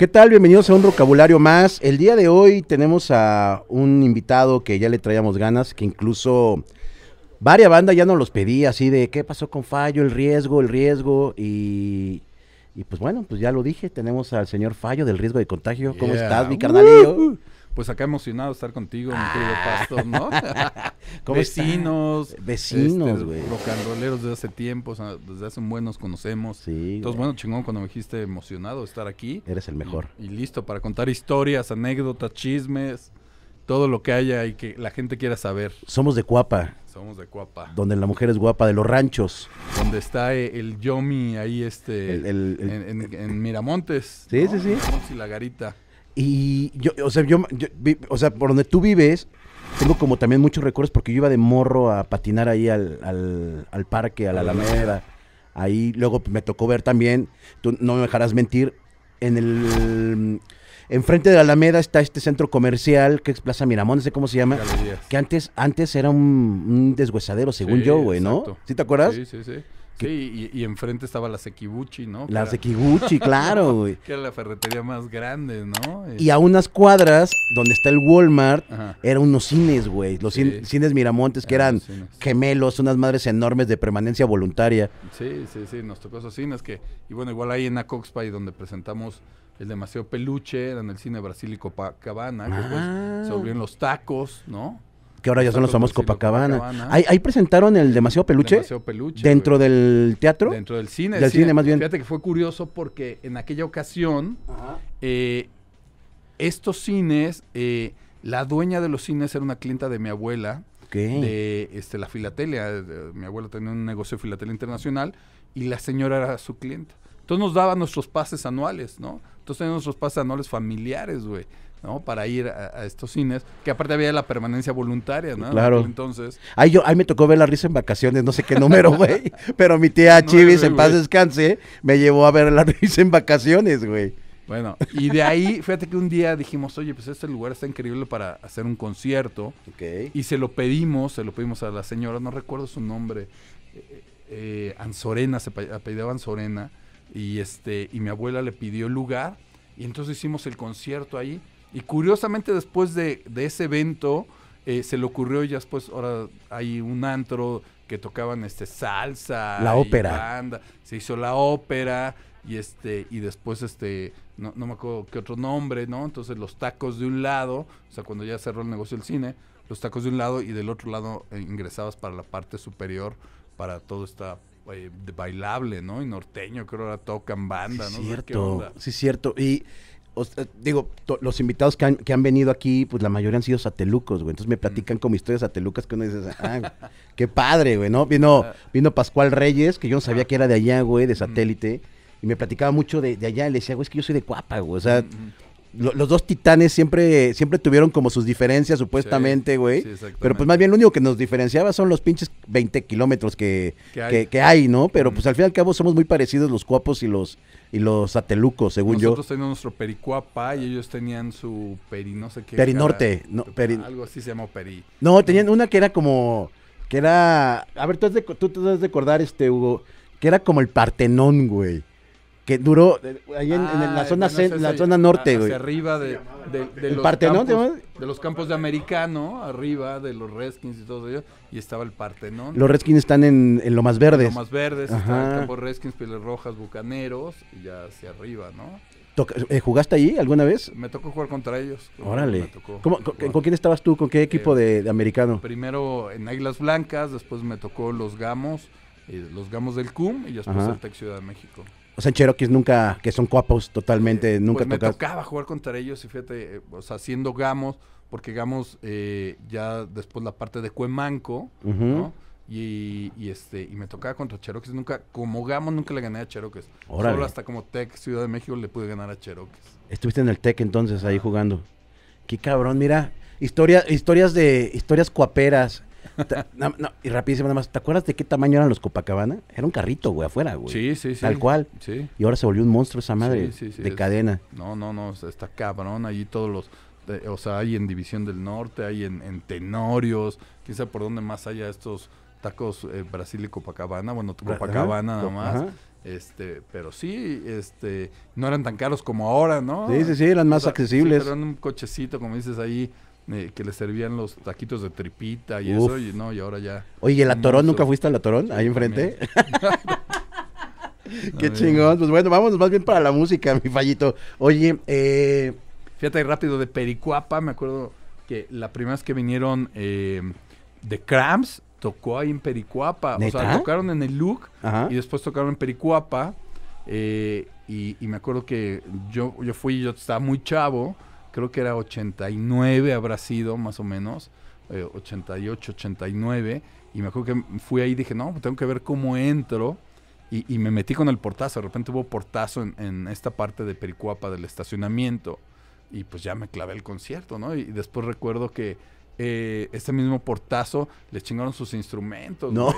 ¿Qué tal? Bienvenidos a un vocabulario más. El día de hoy tenemos a un invitado que ya le traíamos ganas, que incluso varias bandas ya nos los pedía, así de qué pasó con Fallo, el riesgo, el riesgo. Y, pues bueno, pues ya lo dije, tenemos al señor Fallo del riesgo de contagio. ¿Cómo estás, mi uh-huh. carnalillo? pues acá emocionado estar contigo, mi querido ah. pastos, ¿no? vecinos. Vecinos, este, güey. Este, desde hace tiempo, o desde hace un buen nos conocemos. Sí. Entonces, bueno, chingón, cuando me dijiste emocionado estar aquí. Eres el mejor. Y, listo para contar historias, anécdotas, chismes, todo lo que haya y que la gente quiera saber. Somos de Cuapa. Somos de Cuapa. Donde la mujer es guapa, de los ranchos. Donde está eh, el Yomi ahí, este. en, Miramontes. Sí, sí, sí. y la garita. Y yo, o sea, yo, o sea, por donde tú vives, tengo como también muchos recuerdos porque yo iba de morro a patinar ahí al, al, al parque, a la Alameda. Ahí luego me tocó ver también, tú no me dejarás mentir, en el enfrente de la Alameda está este centro comercial que es Plaza Miramón, no sé cómo se llama, que antes antes era un, un deshuesadero, según yo, güey, ¿no? ¿Sí te acuerdas? Sí, sí, sí sí, y, enfrente estaba la Sekibuchi, ¿no? La Sekibuchi, claro, güey. que era la ferretería más grande, ¿no? Y, a unas cuadras, donde está el Walmart, era eran unos cines, güey. Los cines, Miramontes, que eran, gemelos, unas madres enormes de permanencia voluntaria. Sí, sí, sí, nos tocó esos cines que... Y bueno, igual ahí en Acoxpay, donde presentamos el demasiado peluche, eran el cine Brasil y Copacabana, después pues, ah. se abrieron los tacos, ¿no? que ahora ya son los famosos Copacabana. Ahí, presentaron el Demasiado Peluche. Dentro del teatro. Dentro del cine. Del cine, más bien. Fíjate que fue curioso porque en aquella ocasión, eh, estos cines, eh, la dueña de los cines era una clienta de mi abuela. De este, la filatelia. Eh, mi abuela tenía un negocio de filatelia internacional y la señora era su clienta. Entonces nos daba nuestros pases anuales, ¿no? Entonces teníamos nuestros pases anuales familiares, güey. ¿no? Para ir a, estos cines, que aparte había la permanencia voluntaria, ¿no? Claro. Entonces. Ahí yo, ay, me tocó ver la risa en vacaciones, no sé qué número, güey. pero mi tía Chivis, en paz descanse, me llevó a ver la risa en vacaciones, güey. Bueno, y de ahí, fíjate que un día dijimos, oye, pues este lugar está increíble para hacer un concierto. Y se lo pedimos, se lo pedimos a la señora, no recuerdo su nombre, eh, eh Anzorena, se apellidaba Anzorena, y, este, y mi abuela le pidió el lugar, y entonces hicimos el concierto ahí. Y curiosamente después de, ese evento eh, se le ocurrió y ya después ahora hay un antro que tocaban este salsa, la ópera, banda, se hizo la ópera y este y después este no, me acuerdo qué otro nombre, ¿no? Entonces los tacos de un lado, o sea, cuando ya cerró el negocio del cine, los tacos de un lado y del otro lado eh, ingresabas para la parte superior para todo esta eh, bailable, ¿no? Y norteño, creo ahora tocan banda, sí, ¿no? Cierto, sí, cierto. Y digo, los invitados que han, venido aquí, pues la mayoría han sido satelucos, güey. Entonces me platican mm. como historias satelucas que uno dice, ah, qué padre, güey, ¿no? Vino, ah. vino Pascual Reyes, que yo no sabía ah. que era de allá, güey, de mm. satélite. Y me platicaba mucho de, allá. Y le decía, güey, es que yo soy de Cuapa, güey. O sea, mm, los dos titanes siempre, siempre tuvieron como sus diferencias, supuestamente, güey. Sí, pero pues más bien lo único que nos diferenciaba son los pinches 20 kilómetros que, que, hay? ¿no? Pero pues al fin y al cabo somos muy parecidos los cuapos y los y los atelucos según yo. Nosotros teníamos nuestro pericuapa y ellos tenían su peri no sé qué. Perinorte. No, Algo así se llamó peri. No, tenían una que era como, que era, a ver, tú, te das de acordar, este, Hugo, que era como el Partenón, güey que duró eh, ahí en, ah, la zona, la zona norte, güey. arriba del de, de los Partenón, de los campos de americano, arriba de los Redskins y todo ello, y estaba el Partenón. Los Redskins están en, lo más verdes. lo más verdes, están campos Redskins, Pieles Rojas, Bucaneros, y ya hacia arriba, ¿no? Eh, ¿Jugaste allí alguna vez? Me tocó jugar contra ellos. Órale. con, quién estabas tú? ¿Con qué equipo de, americano? Primero en Águilas Blancas, después me tocó los Gamos, eh, los Gamos del CUM y después el Tec Ciudad de México. O sea, en Cherokees nunca, que son cuapos totalmente, eh, nunca pues, me tocaba jugar contra ellos y fíjate, eh, o sea, siendo Gamos, porque Gamos eh, ya después la parte de Cuemanco, ¿no? Y, este y me tocaba contra Cherokees, nunca, como Gamos nunca le gané a Cherokees. Solo hasta como Tec Ciudad de México le pude ganar a Cherokees. Estuviste en el Tec entonces ahí jugando. Qué cabrón, mira, historias historias de historias cuaperas y rapidísimo nada más, ¿te acuerdas de qué tamaño eran los Copacabana? Era un carrito, güey, afuera, güey. Sí, sí, sí. Tal cual. Y ahora se volvió un monstruo esa madre de cadena. No, no, no, está cabrón allí todos los... o sea, hay en División del Norte, hay en, Tenorios, Quizá por donde más haya estos tacos eh, Brasil y Copacabana, bueno, Copacabana nada más. Este, pero sí, este, no eran tan caros como ahora, ¿no? Sí, sí, sí, eran más accesibles. eran un cochecito, como dices ahí, eh, que le servían los taquitos de tripita y eso, y no, y ahora ya. Oye, ¿el Atorón? ¿Nunca fuiste al Atorón? Ahí enfrente. Qué chingón. Pues bueno, vamos más bien para la música, mi fallito. Oye, eh... fíjate rápido, de Pericuapa, me acuerdo que la primera vez que vinieron eh, Cramps, tocó ahí en Pericuapa. O sea, tocaron en el Look y después tocaron en Pericuapa. Eh, y, y, me acuerdo que yo, yo fui, yo estaba muy chavo creo que era 89 habrá sido más o menos, 88, eh, 89, y me acuerdo que fui ahí y dije, no, pues tengo que ver cómo entro, y, me metí con el portazo, de repente hubo portazo en, esta parte de Pericuapa del estacionamiento, y pues ya me clavé el concierto, ¿no? y después recuerdo que eh, este mismo portazo le chingaron sus instrumentos, no.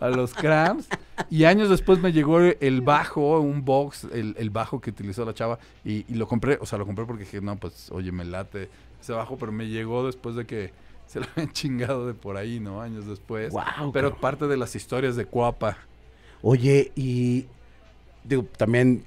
A, los Cramps. Y años después me llegó el bajo, un box, el, bajo que utilizó la chava, y, lo compré, o sea, lo compré porque dije, no, pues, oye, me late ese bajo, pero me llegó después de que se lo habían chingado de por ahí, ¿no? Años después. pero parte de las historias de Cuapa. Oye, y digo, también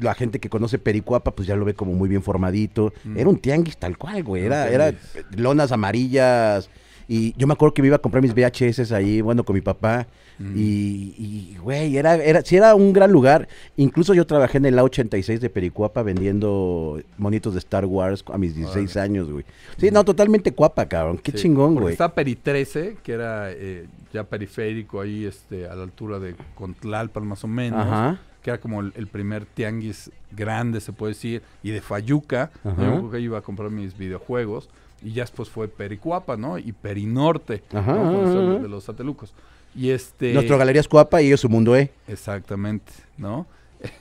la gente que conoce Pericuapa, pues ya lo ve como muy bien formadito. Mm. Era un tianguis tal cual, güey. Era, era lonas amarillas. Y yo me acuerdo que me iba a comprar mis VHS ahí, bueno, con mi papá. Mm. Y, güey, era, era, sí era un gran lugar. Incluso yo trabajé en el A86 de Pericuapa vendiendo monitos de Star Wars a mis 16 años, güey. Sí, mm. no, totalmente cuapa, cabrón. Qué chingón, güey. Está Peri 13, que era eh, ya periférico ahí, este, a la altura de Contlalpan más o menos. Ajá que era como el, primer tianguis grande, se puede decir, y de Fayuca. Yo iba a comprar mis videojuegos. Y ya después fue Pericuapa, ¿no? Y Perinorte, ajá, ¿no? de los satelucos. Y este... nuestro galería Cuapa y ellos su mundo, E. Exactamente, ¿no?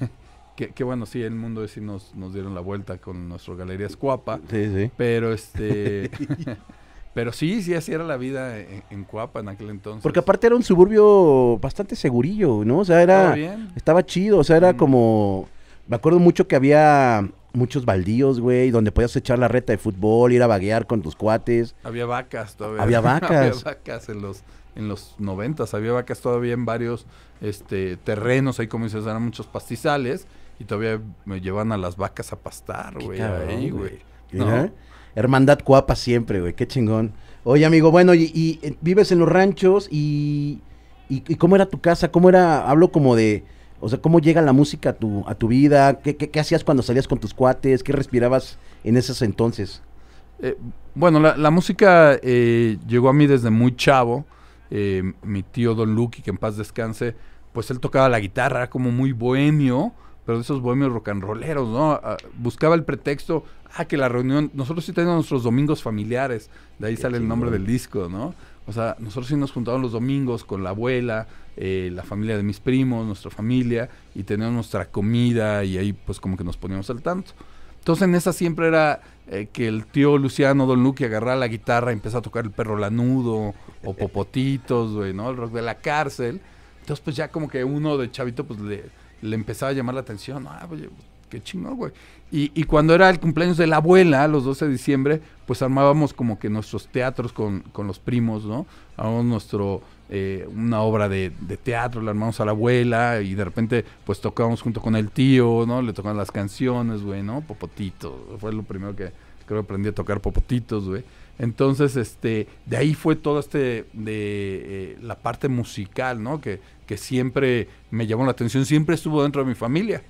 qué bueno, sí, el mundo e sí nos, nos dieron la vuelta con nuestro Galerías Cuapa, Sí, sí. Pero este... Pero sí, sí, así era la vida en, Cuapa en aquel entonces. Porque aparte era un suburbio bastante segurillo, ¿no? O sea, era. Estaba chido, o sea, era mm. como. Me acuerdo mucho que había muchos baldíos, güey, donde podías echar la reta de fútbol, ir a vaguear con tus cuates. Había vacas todavía. Había vacas. había vacas en los en los noventas, había vacas todavía en varios este terrenos, ahí como dices, eran muchos pastizales y todavía me llevan a las vacas a pastar, güey, ahí, güey. Hermandad Cuapa siempre, güey, qué chingón. Oye, amigo, bueno, y, eh, vives en los ranchos y, cómo era tu casa, cómo era, hablo como de, o sea, cómo llega la música a tu, a tu vida, ¿Qué, qué, hacías cuando salías con tus cuates, qué respirabas en esos entonces. Eh, bueno, la, música eh, llegó a mí desde muy chavo. mi tío Don Lucky, que en paz descanse, pues él tocaba la guitarra como muy bohemio, pero de esos bohemios rock and ¿no? Ah, buscaba el pretexto, ah, que la reunión, nosotros sí teníamos nuestros domingos familiares, de ahí sale el nombre del disco, ¿no? O sea, nosotros sí nos juntábamos los domingos con la abuela, eh, la familia de mis primos, nuestra familia, y teníamos nuestra comida y ahí pues como que nos poníamos al tanto. Entonces en esa siempre era eh, que el tío Luciano Don Luque agarraba la guitarra y empezaba a tocar el perro lanudo o popotitos, güey, ¿no? El rock de la cárcel. Entonces pues ya como que uno de chavito pues le, le empezaba a llamar la atención, ah, oye, qué chingón, güey. Y, y, cuando era el cumpleaños de la abuela, los 12 de diciembre, pues armábamos como que nuestros teatros con, con los primos, ¿no? Armábamos nuestro, eh, una obra de, de, teatro, la armamos a la abuela y de repente pues tocábamos junto con el tío, ¿no? Le tocaban las canciones, güey, ¿no? Popotitos, fue lo primero que creo que aprendí a tocar popotitos, güey. Entonces, este, de ahí fue todo este, de eh, la parte musical, ¿no? Que, que siempre me llamó la atención, siempre estuvo dentro de mi familia.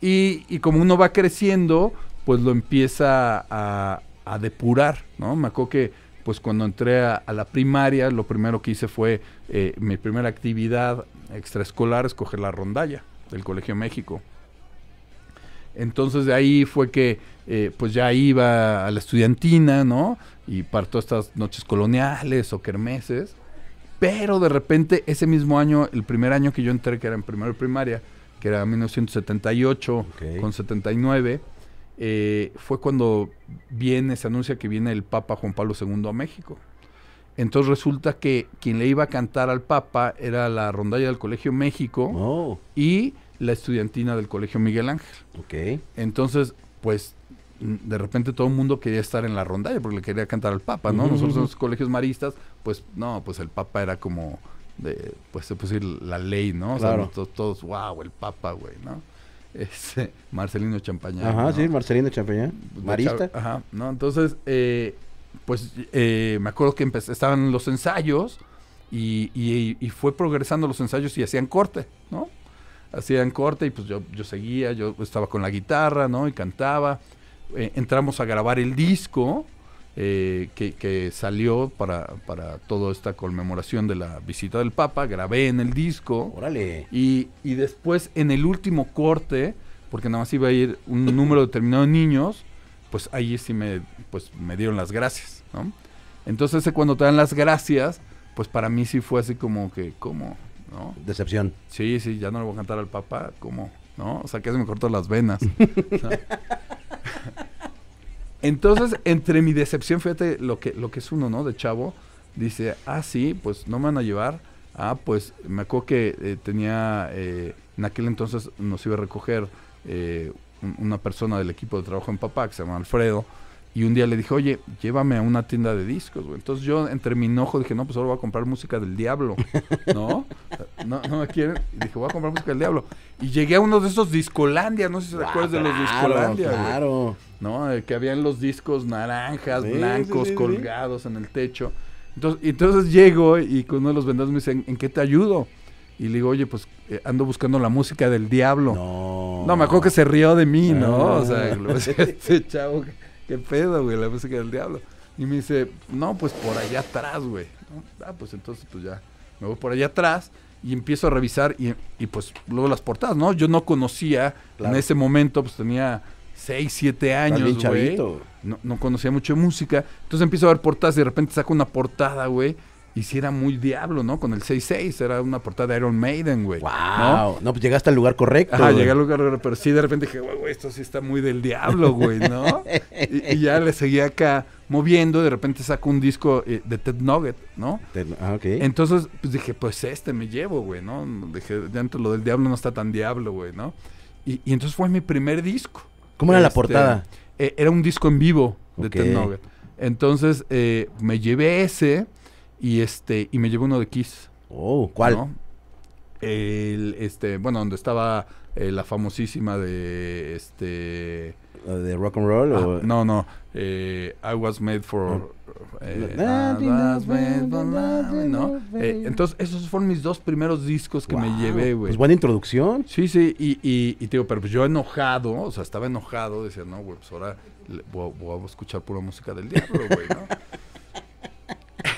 Y, como uno va creciendo, pues lo empieza a, depurar, ¿no? Me acuerdo que pues cuando entré a, la primaria, lo primero que hice fue eh, mi primera actividad extraescolar, escoger la rondalla del Colegio México. Entonces de ahí fue que eh, pues ya iba a la estudiantina, ¿no? Y parto estas noches coloniales o kermeses. Pero de repente ese mismo año, el primer año que yo entré, que era en primero primaria, que era 1978 con 79, eh, fue cuando viene, se anuncia que viene el Papa Juan Pablo II a México. Entonces resulta que quien le iba a cantar al Papa era la rondalla del Colegio México oh. y la estudiantina del Colegio Miguel Ángel. Entonces, pues de repente todo el mundo quería estar en la rondalla porque le quería cantar al Papa, ¿no? Nosotros los colegios maristas, pues no, pues el Papa era como de pues se la ley, ¿no? todos, wow, el Papa, güey, ¿no? Este, Marcelino Champaña Ajá, sí, Marcelino Champaña, Marista. Ajá, ¿no? Entonces, eh, pues eh, me acuerdo que estaban los ensayos y, y, fue progresando los ensayos y hacían corte, ¿no? Hacían corte y pues yo, yo seguía, yo estaba con la guitarra, ¿no? Y cantaba. Eh, entramos a grabar el disco, eh, que, salió para, toda esta conmemoración de la visita del Papa, grabé en el disco. Órale. Y, después en el último corte, porque nada más iba a ir un número determinado de niños, pues ahí sí me, pues, me dieron las gracias, ¿no? Entonces cuando te dan las gracias, pues para mí sí fue así como que, ¿No? Decepción. Sí, sí, ya no le voy a cantar al Papa, ¿cómo? ¿No? O sea, que se me cortó las venas. Entonces, entre mi decepción, fíjate lo que, lo que es uno, ¿no? De chavo, dice, ah, sí, pues no me van a llevar. Ah, pues me acuerdo que eh, tenía, eh, en aquel entonces nos iba a recoger eh, una persona del equipo de trabajo en papá, que se llama Alfredo, y un día le dije, oye, llévame a una tienda de discos, güey. Entonces yo entre mi enojo dije, no, pues ahora voy a comprar música del diablo, ¿no? no, no me quieren. Y dije, voy a comprar música del diablo. Y llegué a uno de esos discolandias no sé si te ah, acuerdas de los discolandias Claro. No, que habían los discos naranjas, blancos, colgados en el techo. Entonces, entonces llego y con uno de los vendedores me dice, ¿en, qué te ayudo? Y le digo, oye, pues eh, ando buscando la música del diablo. No. No, me acuerdo que se rió de mí, ¿no? Ah. O sea, este chavo, qué, qué pedo, güey, la música del diablo. Y me dice, no, pues por allá atrás, güey. Ah, pues entonces, pues ya, me voy por allá atrás y empiezo a revisar y, y, pues luego las portadas, ¿no? Yo no conocía, en ese momento pues tenía 6, 7 años, güey. No, no conocía mucho música. Entonces empiezo a ver portadas y de repente saco una portada, güey, y si era muy diablo, ¿no? Con el 6-6, era una portada de Iron Maiden, güey. ¡Wow! ¿no? pues llegaste al lugar correcto. Ah, llegué al lugar correcto, pero sí de repente dije, güey, esto sí está muy del diablo, güey, ¿no? y, ya le seguía acá moviendo, de repente saco un disco eh, de Ted Nugget, ¿no? Ted, ah, ok. Entonces, pues dije, pues este me llevo, güey, ¿no? Dije, ya lo del diablo no está tan diablo, güey, ¿no? Y, entonces fue mi primer disco. ¿Cómo era la este, portada? Eh, era un disco en vivo de Ted Nugget. Entonces, eh, me llevé ese. Y este, y me llevé uno de Kiss. Oh, ¿cuál? El, este, bueno, donde estaba eh, la famosísima de este de rock and roll o... Ah, no no eh, I was made for ah. eh, entonces esos fueron mis dos primeros discos que me llevé güey pues buena introducción sí sí y, y, te digo pero pues yo enojado o sea estaba enojado decía no güey pues ahora voy, voy, a escuchar pura música del diablo güey no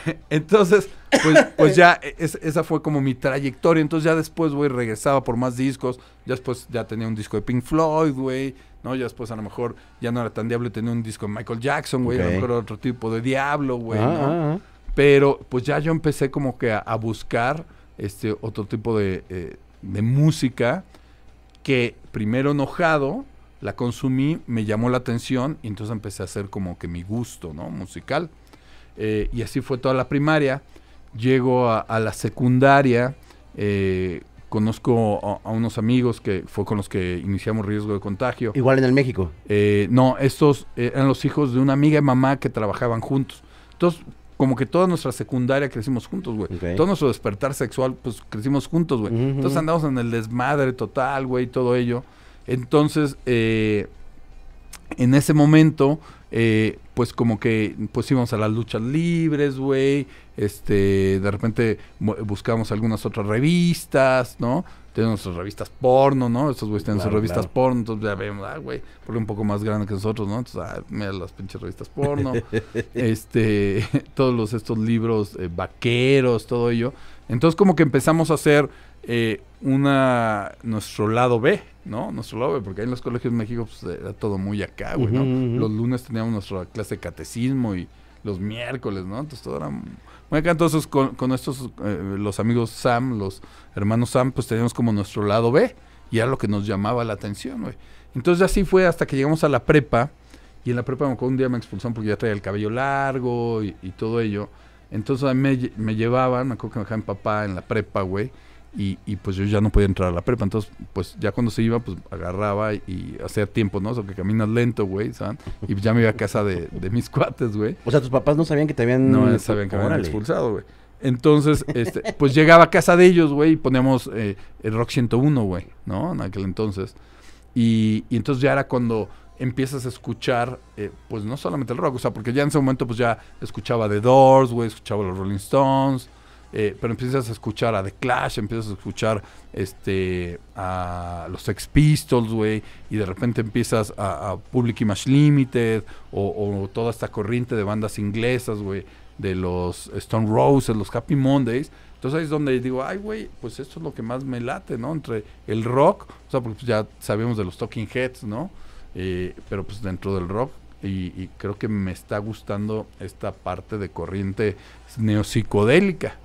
Entonces, pues, pues ya e, esa fue como mi trayectoria. Entonces ya después, güey, regresaba por más discos. Ya después ya tenía un disco de Pink Floyd, güey. ¿no? Ya después a lo mejor ya no era tan diablo tenía un disco de Michael Jackson, güey. Okay. Era otro tipo de diablo, güey. Ah, ¿no? Ah, ah. Pero pues ya yo empecé como que a, buscar este otro tipo eh, de, música que primero enojado la consumí, me llamó la atención y entonces empecé a hacer como que mi gusto, ¿no? Musical. Eh, y así fue toda la primaria. Llego a, la secundaria, eh, conozco a, unos amigos que fue con los que iniciamos riesgo de contagio. ¿Igual en el México? Eh, no, estos eran los hijos de una amiga y mamá que trabajaban juntos. Entonces, como que toda nuestra secundaria crecimos juntos, güey. Todo nuestro despertar sexual, pues crecimos juntos, güey. Entonces andamos en el desmadre total, güey, todo ello. Entonces, en ese momento eh, pues como que pues íbamos a las luchas libres, güey, este, de repente buscamos algunas otras revistas, ¿no? Tenemos nuestras revistas porno, ¿no? Estos güeyes tienen sus revistas porno, entonces ya vemos, ah, güey, porque un poco más grande que nosotros, ¿no? Entonces, ah, mira las pinches revistas porno, este, todos los, estos libros eh, vaqueros, todo ello. Entonces como que empezamos a hacer eh, una nuestro lado B, ¿no? Nuestro lado B, porque ahí en los colegios de México pues, era todo muy acá, güey, Los lunes teníamos nuestra clase de catecismo y los miércoles, ¿no? Entonces todo era muy acá. Entonces con, estos, eh, los amigos Sam, los hermanos Sam, pues teníamos como nuestro lado B y era lo que nos llamaba la atención, güey. Entonces así fue hasta que llegamos a la prepa y en la prepa me acuerdo un día me expulsaron porque ya traía el cabello largo y, todo ello. Entonces a me, llevaban, me acuerdo que me dejaban papá en la prepa, güey y, pues yo ya no podía entrar a la prepa. Entonces, pues ya cuando se iba, pues agarraba y, hacía tiempo, ¿no? O sea, que caminas lento, güey, ¿saben? Y ya me iba a casa de, mis cuates, güey. O sea, tus papás no sabían que te habían... No, sabían que me habían expulsado, güey. Entonces, este, pues llegaba a casa de ellos, güey, y poníamos eh, el Rock 101, güey, ¿no? En aquel entonces. Y, entonces ya era cuando empiezas a escuchar, eh, pues no solamente el rock, o sea, porque ya en ese momento pues ya escuchaba The Doors, güey, escuchaba los Rolling Stones, eh, pero empiezas a escuchar a The Clash, empiezas a escuchar este, a los Sex Pistols, güey, y de repente empiezas a, Public Image Limited o, toda esta corriente de bandas inglesas, güey, de los Stone Roses, los Happy Mondays. Entonces ahí es donde digo, ay, güey, pues esto es lo que más me late, ¿no? Entre el rock, o sea, porque pues, ya sabemos de los Talking Heads, ¿no? Eh, pero pues dentro del rock, y, y, creo que me está gustando esta parte de corriente neopsicodélica.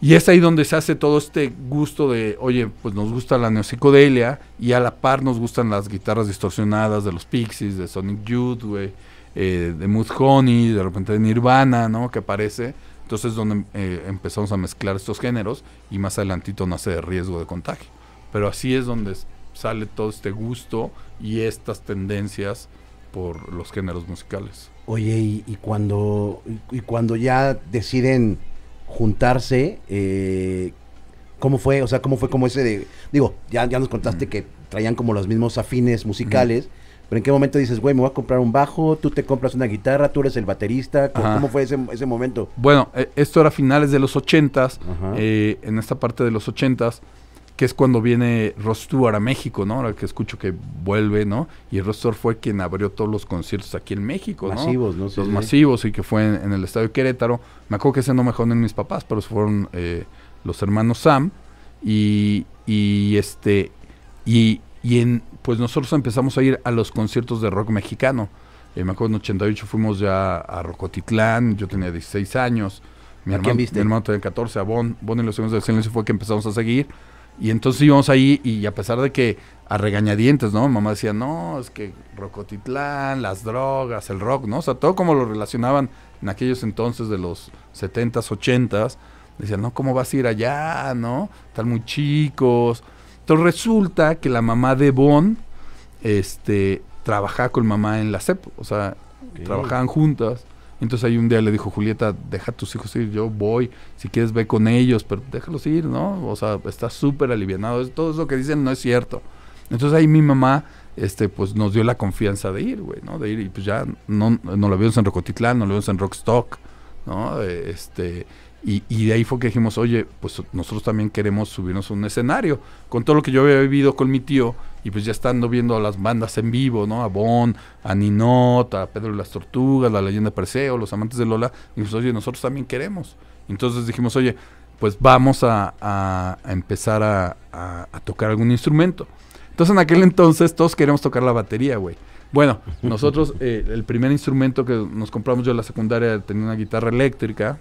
Y es ahí donde se hace todo este gusto de, oye, pues nos gusta la neopsicodelia y a la par nos gustan las guitarras distorsionadas de los Pixies, de Sonic Youth, eh, de Mood Honey, de repente de Nirvana, ¿no? Que aparece. Entonces es donde eh, empezamos a mezclar estos géneros y más adelantito nace de riesgo de contagio. Pero así es donde sale todo este gusto y estas tendencias por los géneros musicales. Oye, y, cuando, y cuando ya deciden juntarse. Eh, ¿Cómo fue? O sea, ¿cómo fue como ese de... Digo, ya, ya nos contaste que traían como los mismos afines musicales, pero ¿en qué momento dices, güey, me voy a comprar un bajo, tú te compras una guitarra, tú eres el baterista? ¿Cómo, fue ese, ese, momento? Bueno, e, esto era finales de los ochentas, eh, en esta parte de los ochentas que es cuando viene Rostuar a México, ¿no? Ahora que escucho que vuelve, ¿no? Y Ross fue quien abrió todos los conciertos aquí en México, ¿no? Masivos, ¿no? los masivos, y que fue en, el Estadio Querétaro. Me acuerdo que ese no me joden mis papás, pero fueron eh, los hermanos Sam. Y, este, y, en, pues nosotros empezamos a ir a los conciertos de rock mexicano. Eh, me acuerdo en 88 fuimos ya a Rocotitlán, yo tenía 16 años. Mi, hermano, quién viste? mi hermano tenía 14, a Bon. Bon y los Segundos del Silencio fue que empezamos a seguir. Y entonces íbamos ahí y a pesar de que a regañadientes, ¿no? Mamá decía, no, es que Rocotitlán, las drogas, el rock, ¿no? O sea, todo como lo relacionaban en aquellos entonces de los 70s, 80s. Decían, no, ¿cómo vas a ir allá, no? Están muy chicos. Entonces resulta que la mamá de Bon, este, trabajaba con mamá en la CEP, o sea, trabajaban juntas. Entonces ahí un día le dijo, Julieta, deja tus hijos ir, yo voy, si quieres ve con ellos, pero déjalos ir, ¿no? O sea, está súper alivianado, todo eso que dicen no es cierto. Entonces ahí mi mamá, este, pues nos dio la confianza de ir, güey, ¿no? De ir y pues ya no, no la vimos en Rocotitlán, no lo vimos en Rockstock, ¿no? Eh, este, y, de ahí fue que dijimos, oye, pues nosotros también queremos subirnos a un escenario. Con todo lo que yo había vivido con mi tío, y pues ya estando viendo a las bandas en vivo, ¿no? A Bon, a Ninot, a Pedro las Tortugas, la leyenda Perseo, los amantes de Lola, dijimos, oye, nosotros también queremos. Entonces dijimos, oye, pues vamos a, empezar a, tocar algún instrumento. Entonces en aquel entonces todos queríamos tocar la batería, güey. Bueno, nosotros, eh, el primer instrumento que nos compramos yo en la secundaria tenía una guitarra eléctrica,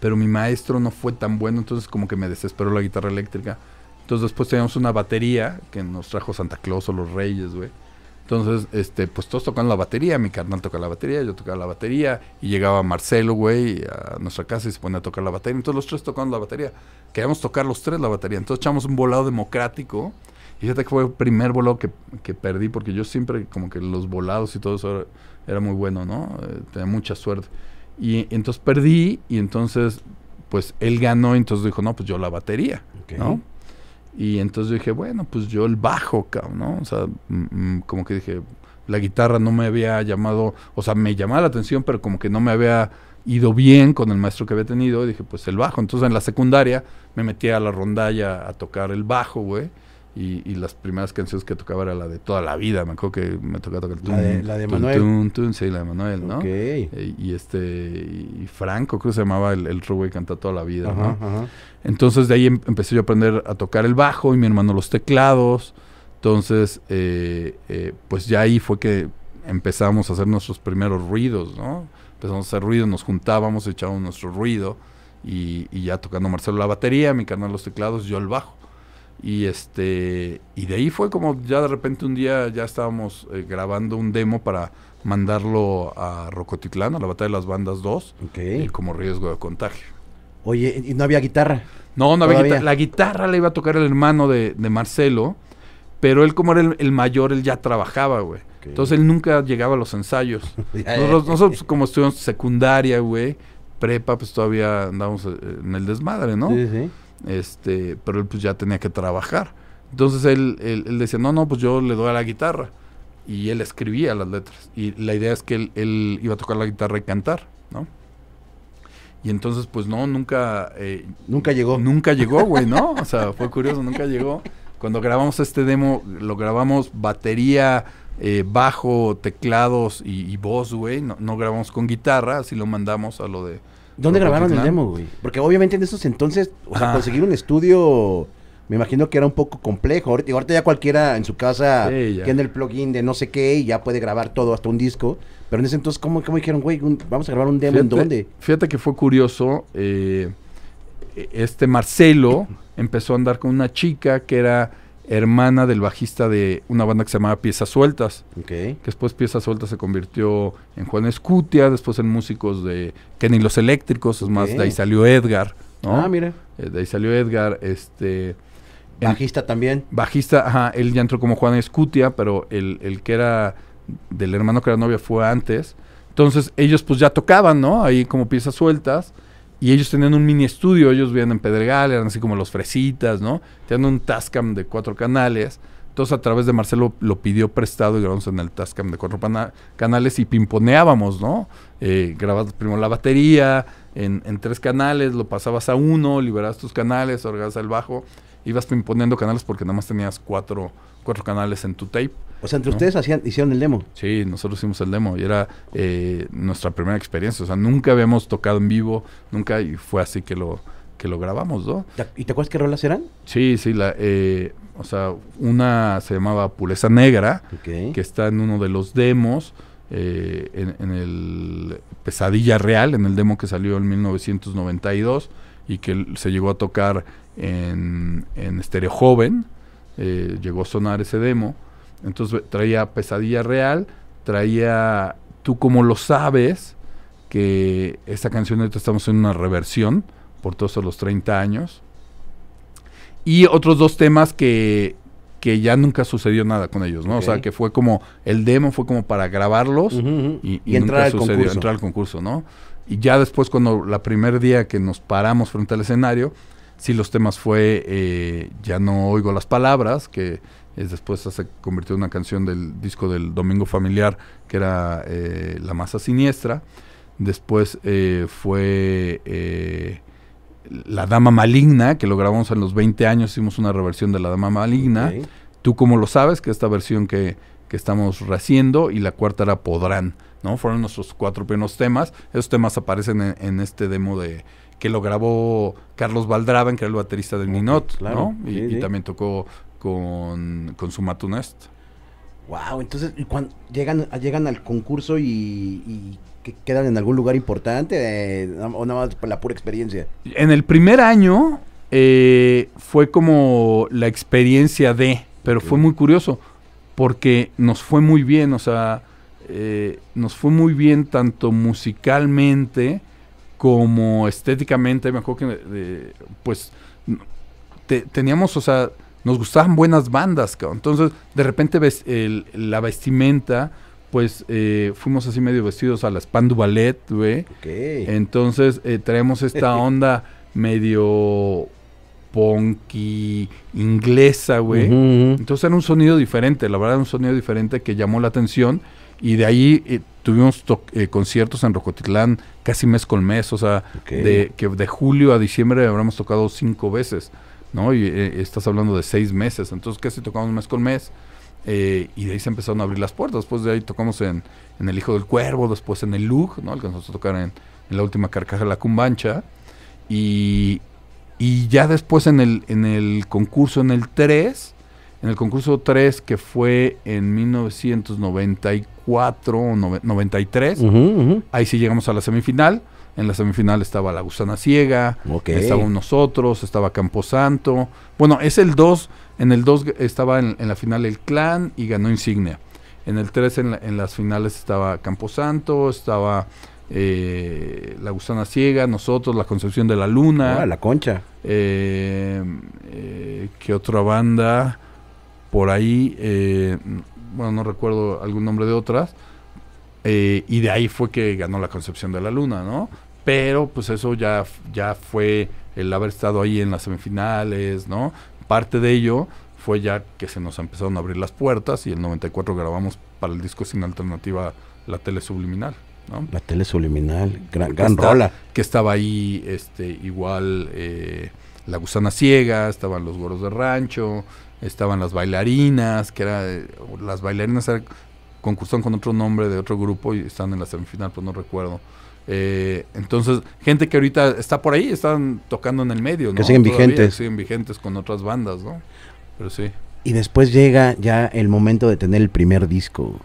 pero mi maestro no fue tan bueno, entonces como que me desesperó la guitarra eléctrica. Entonces después teníamos una batería que nos trajo Santa Claus o los Reyes, güey. Entonces, este, pues todos tocan la batería, mi carnal toca la batería, yo tocaba la batería, y llegaba Marcelo, güey, a nuestra casa y se ponía a tocar la batería. Entonces los tres tocando la batería. Queríamos tocar los tres la batería. Entonces echamos un volado democrático. Y fíjate que fue el primer volado que, perdí, porque yo siempre como que los volados y todo eso era, muy bueno, ¿no? Eh, tenía mucha suerte. Y entonces perdí y entonces pues él ganó, y entonces dijo, no, pues yo la batería, ¿no? Y entonces dije, bueno, pues yo el bajo, ¿no? O sea, mm, mm, como que dije, la guitarra no me había llamado, o sea, me llamaba la atención, pero como que no me había ido bien con el maestro que había tenido, dije, pues el bajo. Entonces en la secundaria me metí a la rondalla a tocar el bajo, güey. Y, las primeras canciones que tocaba era la de toda la vida, me acuerdo que me tocaba tocar la de, la de Manuel. sí, la de Manuel, ¿no? Eh, y este, y Franco creo que se llamaba el, el y canta toda la vida, ¿no? Entonces de ahí em, empecé yo a aprender a tocar el bajo y mi hermano los teclados. Entonces, eh, eh, pues ya ahí fue que empezamos a hacer nuestros primeros ruidos, ¿no? Empezamos a hacer ruidos, nos juntábamos, echábamos nuestro ruido y, ya tocando Marcelo la batería, mi carnal los teclados, yo el bajo. Y este y de ahí fue como ya de repente un día ya estábamos eh, grabando un demo para mandarlo a Rocotitlán, a la Batalla de las Bandas 2, eh, como riesgo de contagio. Oye, ¿y no había guitarra? No, no había guitarra. La guitarra la iba a tocar el hermano de, Marcelo, pero él como era el, mayor, él ya trabajaba, güey. Entonces él nunca llegaba a los ensayos. nosotros, como estuvimos secundaria, güey, prepa, pues todavía andábamos eh, en el desmadre, ¿no? Sí, sí. Este, pero él pues ya tenía que trabajar. Entonces él, decía, no, no, pues yo le doy a la guitarra. Y él escribía las letras. Y la idea es que él, iba a tocar la guitarra y cantar, ¿no? Y entonces, pues no, nunca... Eh, nunca llegó. Nunca llegó, güey, ¿no? O sea, fue curioso, nunca llegó. Cuando grabamos este demo, lo grabamos batería, eh, bajo, teclados y, voz, güey. No, no, grabamos con guitarra, así lo mandamos a lo de ¿Dónde grabaron el demo, güey? Porque obviamente en esos entonces, o sea, conseguir un estudio, me imagino que era un poco complejo. Ahorita, ya cualquiera en su casa tiene el plugin de no sé qué y ya puede grabar todo, hasta un disco. Pero en ese entonces, ¿cómo, cómo dijeron, güey, vamos a grabar un demo en dónde? Fíjate que fue curioso. Eh, e, este Marcelo empezó a andar con una chica que era hermana del bajista de una banda que se llamaba Piezas Sueltas. Que después Piezas Sueltas se convirtió en Juan Escutia, después en músicos de Kenny Los Eléctricos, es más, de ahí salió Edgar. ¿no? Ah, mira. Eh, de ahí salió Edgar, este... Bajista también. Bajista, ajá, él ya entró como Juan Escutia, pero el, el que era del hermano que era novia fue antes. Entonces ellos pues ya tocaban, ¿no? Ahí como piezas sueltas. Y ellos tenían un mini estudio, ellos vivían en Pedregal, eran así como los fresitas, ¿no? Tenían un Tascam de cuatro canales. Entonces, a través de Marcelo lo pidió prestado y grabamos en el Tascam de cuatro canales y pimponeábamos, ¿no? Eh, grababas primero la batería en, tres canales, lo pasabas a uno, liberabas tus canales, orgas el bajo, ibas pimponeando canales porque nada más tenías cuatro canales en tu tape. O sea, entre ustedes hacían, hicieron el demo. Sí, nosotros hicimos el demo y era eh, nuestra primera experiencia. O sea, nunca habíamos tocado en vivo, nunca, y fue así que lo, que lo grabamos, ¿no? ¿Y te acuerdas qué rolas eran? Sí, sí, la, eh, o sea, una se llamaba Pureza Negra, que está en uno de los demos, eh, en, el Pesadilla Real, en el demo que salió en 1992 y que se llegó a tocar en, en Joven, llegó a sonar ese demo entonces traía pesadilla real, traía tú como lo sabes que esta canción estamos en una reversión por todos los 30 años. Y otros dos temas que, que ya nunca sucedió nada con ellos, ¿no? O sea, que fue como, el demo fue como para grabarlos y, entrar al concurso. entrar al concurso, ¿no? Y ya después, cuando la primer día que nos paramos frente al escenario, sí los temas fue eh, Ya no oigo las palabras, que es después se convirtió en una canción del disco del Domingo Familiar, que era eh, La Masa Siniestra. Después eh, fue La Dama Maligna, que lo grabamos en los 20 años, hicimos una reversión de La Dama Maligna. Tú como lo sabes, que esta versión que, estamos rehaciendo, y la cuarta era Podrán, ¿no? Fueron nuestros cuatro primeros temas. Esos temas aparecen en este demo de que lo grabó Carlos Valdraven, que era el baterista del Minot, ¿no? y, también tocó con, con Sumatunest. Wow, entonces cuando llegan, llegan al concurso y, quedan en algún lugar importante eh, o nada más por la pura experiencia. En el primer año eh, fue como la experiencia de, pero fue muy curioso porque nos fue muy bien, o sea, eh, nos fue muy bien tanto musicalmente como estéticamente, me acuerdo que, pues, teníamos, o sea, nos gustaban buenas bandas, cabrón. Entonces, de repente ves el, la vestimenta, pues eh, fuimos así medio vestidos a la Spandu Ballet, güey. Entonces eh, traemos esta onda medio punky inglesa, güey. Entonces era un sonido diferente, la verdad, un sonido diferente que llamó la atención. Y de ahí eh, tuvimos eh, conciertos en Rocotitlán casi mes con mes, o sea, de, que de julio a diciembre habríamos tocado cinco veces, ¿no? Y eh, estás hablando de seis meses, entonces casi tocamos mes con mes. y de ahí se empezaron a abrir las puertas. Después de ahí tocamos en, El Hijo del Cuervo, después en El Lug, ¿no? Alcanzamos a tocar en, en la última carcaja la Cumbancha. Y, y ya después en el, en el concurso, en el 3, en el concurso 3 que fue en 1994 93. Ahí sí llegamos a la semifinal. En la semifinal estaba La Gusana Ciega, estábamos nosotros, estaba Camposanto. Bueno, es el 2, en el 2 estaba en, la final el Clan y ganó Insignia. En el 3 en, las finales estaba Camposanto, estaba eh, La Gusana Ciega, nosotros, La Concepción de la Luna. Ah, la Concha. Eh, eh, ¿Qué otra banda? Por ahí, eh, bueno, no recuerdo algún nombre de otras, eh, y de ahí fue que ganó la concepción de la luna, ¿no? Pero pues eso ya, ya fue el haber estado ahí en las semifinales, ¿no? Parte de ello fue ya que se nos empezaron a abrir las puertas y el 94 grabamos para el disco sin alternativa la tele subliminal. ¿no? La tele subliminal, gran, gran rola. que estaba ahí este, igual eh, La Gusana Ciega, estaban Los Goros de Rancho, estaban las bailarinas, que era, eh, las bailarinas concursaron con otro nombre de otro grupo y están en la semifinal, pues no recuerdo. Eh, entonces, gente que ahorita está por ahí, están tocando en el medio, ¿no? Que siguen vigentes. Siguen vigentes con otras bandas, ¿no? Pero sí. Y después llega ya el momento de tener el primer disco,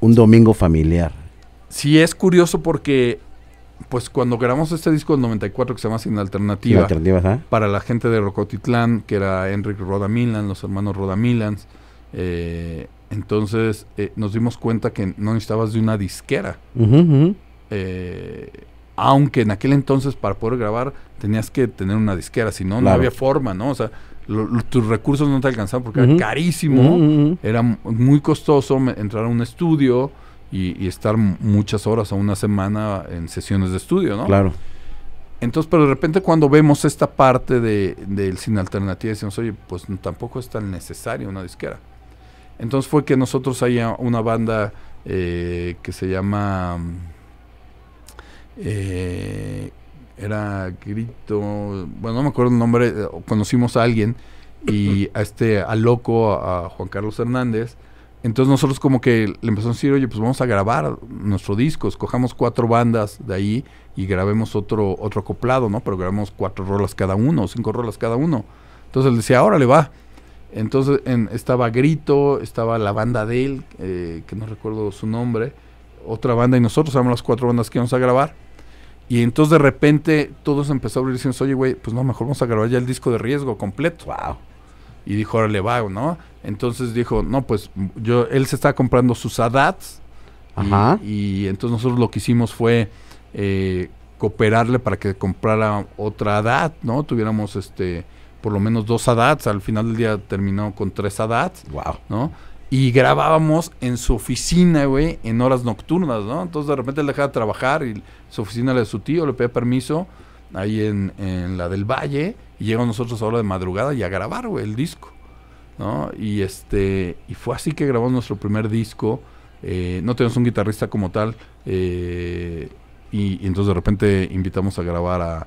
un domingo familiar. Sí, es curioso porque pues cuando grabamos este disco del 94 que se llama Sin Alternativa, para la gente de Rocotitlán, que era Enrique Rodamilan, los hermanos Rodamilans, eh, entonces eh, nos dimos cuenta que no necesitabas de una disquera. Eh, aunque en aquel entonces para poder grabar tenías que tener una disquera, si no, no había forma, ¿no? O sea, tus recursos no te alcanzaban porque era carísimo, era muy costoso entrar a un estudio y, estar muchas horas o una semana en sesiones de estudio, ¿no? Claro. Entonces, pero de repente cuando vemos esta parte del de, de cine alternativa, decimos, oye, pues tampoco es tan necesaria una disquera. Entonces fue que nosotros hay una banda eh, que se llama... Mm, eh, era Grito, bueno, no me acuerdo el nombre, eh, conocimos a alguien y a este, a Loco, a Juan Carlos Hernández, entonces nosotros como que le empezamos a decir, oye, pues vamos a grabar nuestro disco, escojamos cuatro bandas de ahí y grabemos otro, otro acoplado, ¿no? Pero grabamos cuatro rolas cada uno, cinco rolas cada uno. Entonces él decía, ahora le va. Entonces estaba Grito, estaba la banda de él, eh, que no recuerdo su nombre, otra banda y nosotros, éramos las cuatro bandas que íbamos a grabar. Y entonces de repente todos empezaron a decir, oye, güey, pues no, mejor vamos a grabar ya el disco de riesgo completo. ¡Wow! y dijo, órale, va, ¿no? Entonces dijo, no, pues yo, él se está comprando sus ADATs. Ajá. Y, entonces nosotros lo que hicimos fue eh, cooperarle para que comprara otra ADAT, ¿no? Tuviéramos este por lo menos dos ADATs. Al final del día terminó con tres ADATs. Wow. ¿No? Y grabábamos en su oficina, güey, en horas nocturnas, ¿no? Entonces de repente él dejaba de trabajar y su oficina era de su tío, le pedía permiso ahí en, en la del Valle y llegamos nosotros ahora de madrugada y a grabar, el disco. Y este y fue así que grabamos nuestro primer disco. Eh, no tenemos un guitarrista como tal. Eh, y, entonces de repente invitamos a grabar a,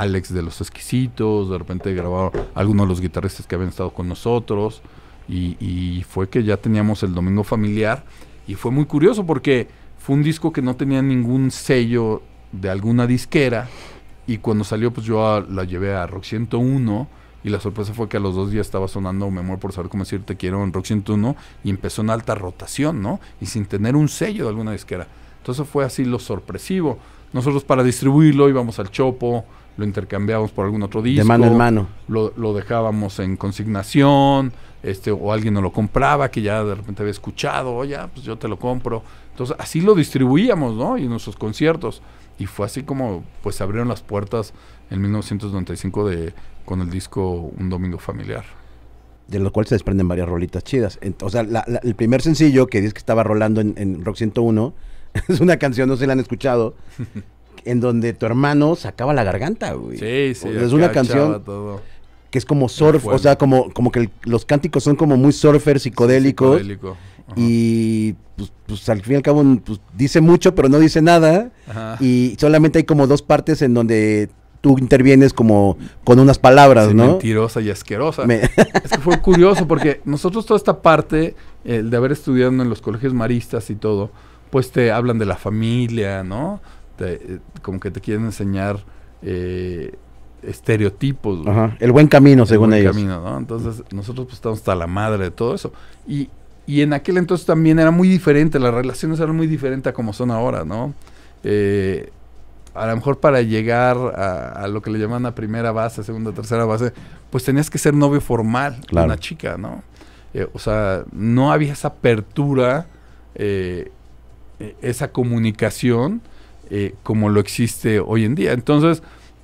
Alex de Los Exquisitos. De repente grabaron algunos de los guitarristas que habían estado con nosotros. Y, y fue que ya teníamos el Domingo Familiar. Y fue muy curioso porque fue un disco que no tenía ningún sello de alguna disquera y cuando salió, pues yo la llevé a Rock 101. Y la sorpresa fue que a los dos días estaba sonando Me muero por saber cómo decir te quiero en Rock 101. Y empezó en alta rotación, ¿no? Y sin tener un sello de alguna disquera. Entonces fue así lo sorpresivo. Nosotros para distribuirlo íbamos al Chopo, lo intercambiábamos por algún otro disco. De mano en mano. Lo, dejábamos en consignación, este, o alguien nos lo compraba, que ya de repente había escuchado, ya ah, pues yo te lo compro. Entonces, así lo distribuíamos, ¿no? Y en nuestros conciertos. Y fue así como pues se abrieron las puertas en 1995 de, con el disco Un Domingo Familiar. De lo cual se desprenden varias rolitas chidas. O sea, el primer sencillo que dices que estaba rolando en, Rock 101 es una canción, no sé si la han escuchado, en donde tu hermano sacaba la garganta, güey. Sí, sí. es una canción que es como surf, o sea, como, como que los cánticos son como muy surfer psicodélicos y pues, pues, al fin y al cabo pues, dice mucho pero no dice nada y solamente hay como dos partes en donde tú intervienes como con unas palabras, ¿no? Mentirosa y asquerosa. es que fue curioso porque nosotros toda esta parte, el de haber estudiado en los colegios maristas y todo, pues te hablan de la familia, ¿no? Eh, como que te quieren enseñar eh, estereotipos. El buen camino, según ellos. El buen camino, ¿no? Entonces nosotros pues, estamos hasta la madre de todo eso. Y y en aquel entonces también era muy diferente, las relaciones eran muy diferentes a como son ahora, ¿no? Eh, a lo mejor para llegar a, lo que le llaman la primera base, segunda, tercera base, pues tenías que ser novio formal de una chica, ¿no? Eh, o sea, no había esa apertura, eh, esa comunicación como lo existe hoy en día. Entonces,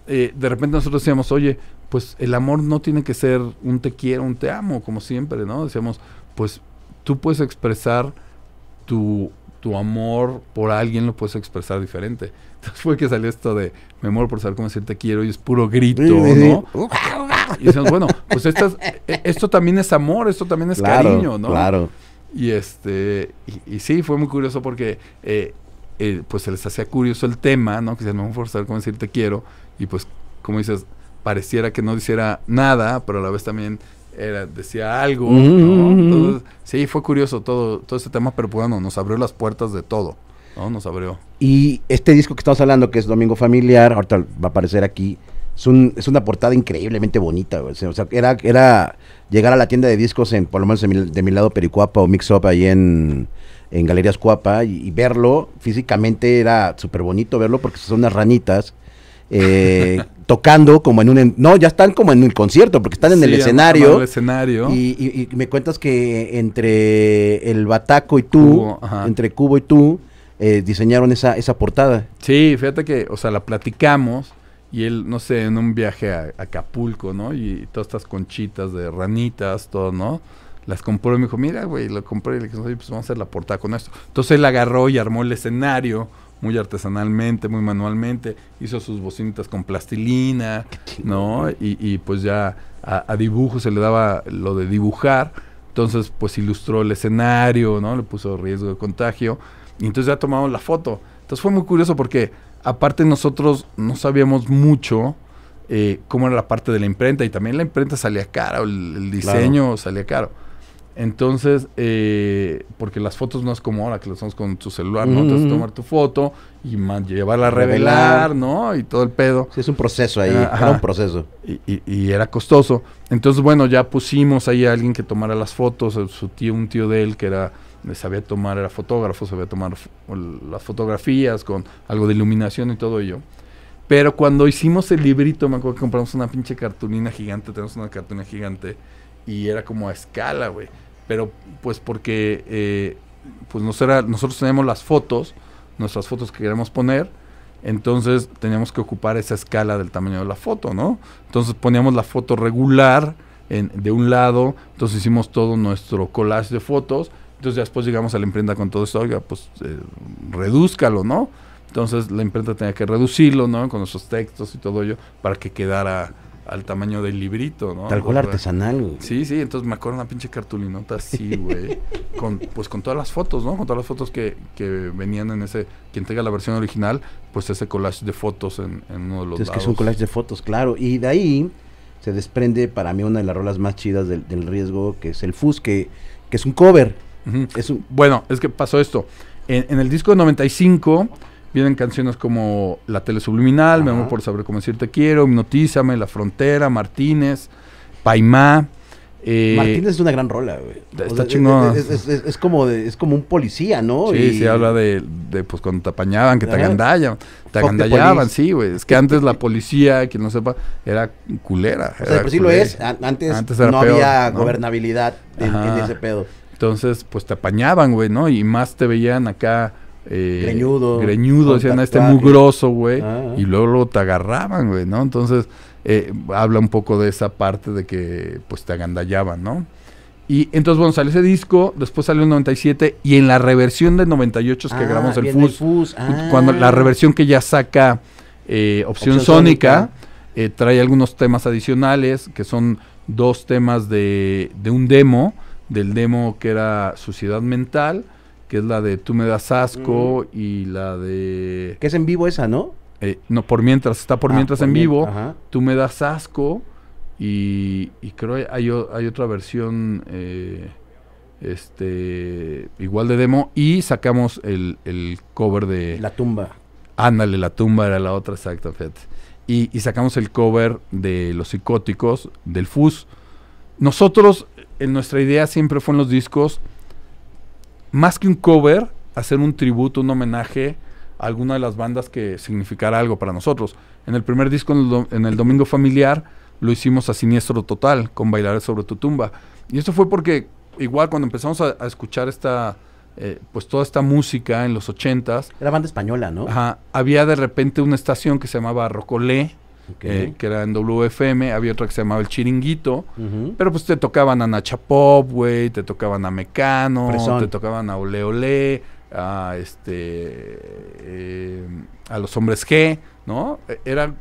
de repente nosotros decíamos, oye, pues el amor no tiene que ser un te quiero, un te amo, como siempre, ¿no? Decíamos, pues tú puedes expresar tu, amor por alguien, lo puedes expresar diferente. Entonces fue que salió esto de me muero por saber cómo decirte quiero y es puro grito, ¿no? y decimos, bueno, pues e, esto también es amor, esto también es cariño, ¿no? Claro. Y este, y, sí, fue muy curioso porque eh, eh, pues se les hacía curioso el tema, ¿no? Que se me muero por cómo decirte quiero y pues, como dices, pareciera que no hiciera nada, pero a la vez también decía algo. sí, fue curioso todo, todo este tema, pero pues, bueno, nos abrió las puertas de todo. Nos abrió. Y este disco que estamos hablando, que es Domingo Familiar, ahorita va a aparecer aquí, es, una portada increíblemente bonita. O era, llegar a la tienda de discos, en, por lo menos de mi, lado, Pericuapa o Mix Up, ahí en, Galerías Cuapa, y, verlo físicamente era súper bonito verlo porque son unas ranitas. Eh, tocando como en un... No, ya están como en el concierto, porque están en el escenario. El escenario. Y, me cuentas que entre el Bataco y tú, entre Cubo y tú, eh, diseñaron esa, esa portada. Sí, fíjate que, o sea, la platicamos y él, no sé, en un viaje a, Acapulco, ¿no? Y, todas estas conchitas de ranitas, todo, ¿no? las compró y me dijo, mira, güey, lo compré y le dije, pues vamos a hacer la portada con esto. Entonces él agarró y armó el escenario muy artesanalmente, muy manualmente, hizo sus bocinitas con plastilina, ¿no? Y, pues ya a, dibujo se le daba lo de dibujar, entonces pues ilustró el escenario, ¿no? Le puso riesgo de contagio, y entonces ya tomamos la foto. Entonces fue muy curioso porque aparte nosotros no sabíamos mucho eh, cómo era la parte de la imprenta, y también la imprenta salía cara, el, el diseño salía caro. Entonces, eh, porque las fotos no es como ahora que lo hacemos con tu celular, ¿no? te vas a tomar tu foto y llevarla a revelar, ¿no? Y todo el pedo. es un proceso ahí, era un proceso. Y, era costoso. Entonces, bueno, ya pusimos ahí a alguien que tomara las fotos, su tío, un tío de él que era eh, sabía tomar, era fotógrafo, sabía tomar las fotografías con algo de iluminación y todo ello. Pero cuando hicimos el librito, me acuerdo que compramos una pinche cartulina gigante, tenemos una cartulina gigante, y era como a escala, güey pero pues porque eh, pues nosotros tenemos las fotos, nuestras fotos que queremos poner, entonces teníamos que ocupar esa escala del tamaño de la foto, ¿no? Entonces poníamos la foto regular en, de un lado, entonces hicimos todo nuestro collage de fotos, entonces ya después llegamos a la imprenta con todo esto, oiga, pues reduzcalo, eh, redúzcalo, ¿no? Entonces la imprenta tenía que reducirlo, ¿no? Con nuestros textos y todo ello, para que quedara al tamaño del librito, ¿no? Tal cual artesanal, Sí, sí, entonces me acuerdo una pinche cartulinota así, güey. con, pues con todas las fotos, ¿no? Con todas las fotos que, venían en ese. Quien tenga la versión original, pues ese collage de fotos en, uno de los. Entonces Es que es un collage de fotos, claro. Y de ahí se desprende para mí una de las rolas más chidas del, riesgo, que es el Fus, que, es un cover. Bueno, es que pasó esto. En, en el disco de 95 Vienen canciones como La Telesubliminal, subliminal Me Amo por Saber Cómo Decir Te Quiero, Hipnotízame, La Frontera, Martínez, Paimá. Eh, Martínez es una gran rola, güey. Está chingón. Es, como es como un policía, ¿no? Sí, se habla de, pues cuando te apañaban, que te agandallaban. Te agandallaban, sí, güey. Es que antes la policía, quien no sepa, era culera. O pues sí lo es. Antes, no había gobernabilidad en, ese pedo. Entonces, pues te apañaban, güey, ¿no? Y más te veían acá eh, greñudo. Greñudo, decían, este mugroso, güey. Ah, ah. Y luego, te agarraban, güey, ¿no? Entonces, eh, habla un poco de esa parte de que, pues, te agandallaban, ¿no? Y entonces, bueno, sale ese disco, después sale el 97, y en la reversión del 98 es que ah, grabamos el FUS. Cuando la reversión que ya saca eh, Opción, Sónica, trae algunos temas adicionales, que son dos temas de, de un demo, del demo que era Suciedad Mental, que es la de Tú me das asco y la de... Que es en vivo esa, ¿no? Eh, no, por mientras, está por ah, mientras en vivo, Tú me das asco y, creo hay, hay, otra versión eh, este igual de demo y sacamos el, cover de... La tumba. Ándale, la tumba era la otra, exacto, fíjate. Y, y sacamos el cover de Los Psicóticos, del FUS. Nosotros, en nuestra idea siempre fue en los discos más que un cover, hacer un tributo, un homenaje a alguna de las bandas que significara algo para nosotros. En el primer disco, en el, Domingo Familiar, lo hicimos a Siniestro Total, con bailar sobre tu tumba. Y esto fue porque, igual, cuando empezamos a, escuchar esta, eh, pues toda esta música en los ochentas. Era banda española, ¿no? Ajá, había de repente una estación que se llamaba Rocolé, eh, que era en WFM, había otra que se llamaba El Chiringuito, pero pues te tocaban a Nacha Pop, güey, te tocaban a Mecano, te tocaban a Ole Ole, a este, eh, a los hombres G, ¿no? E, era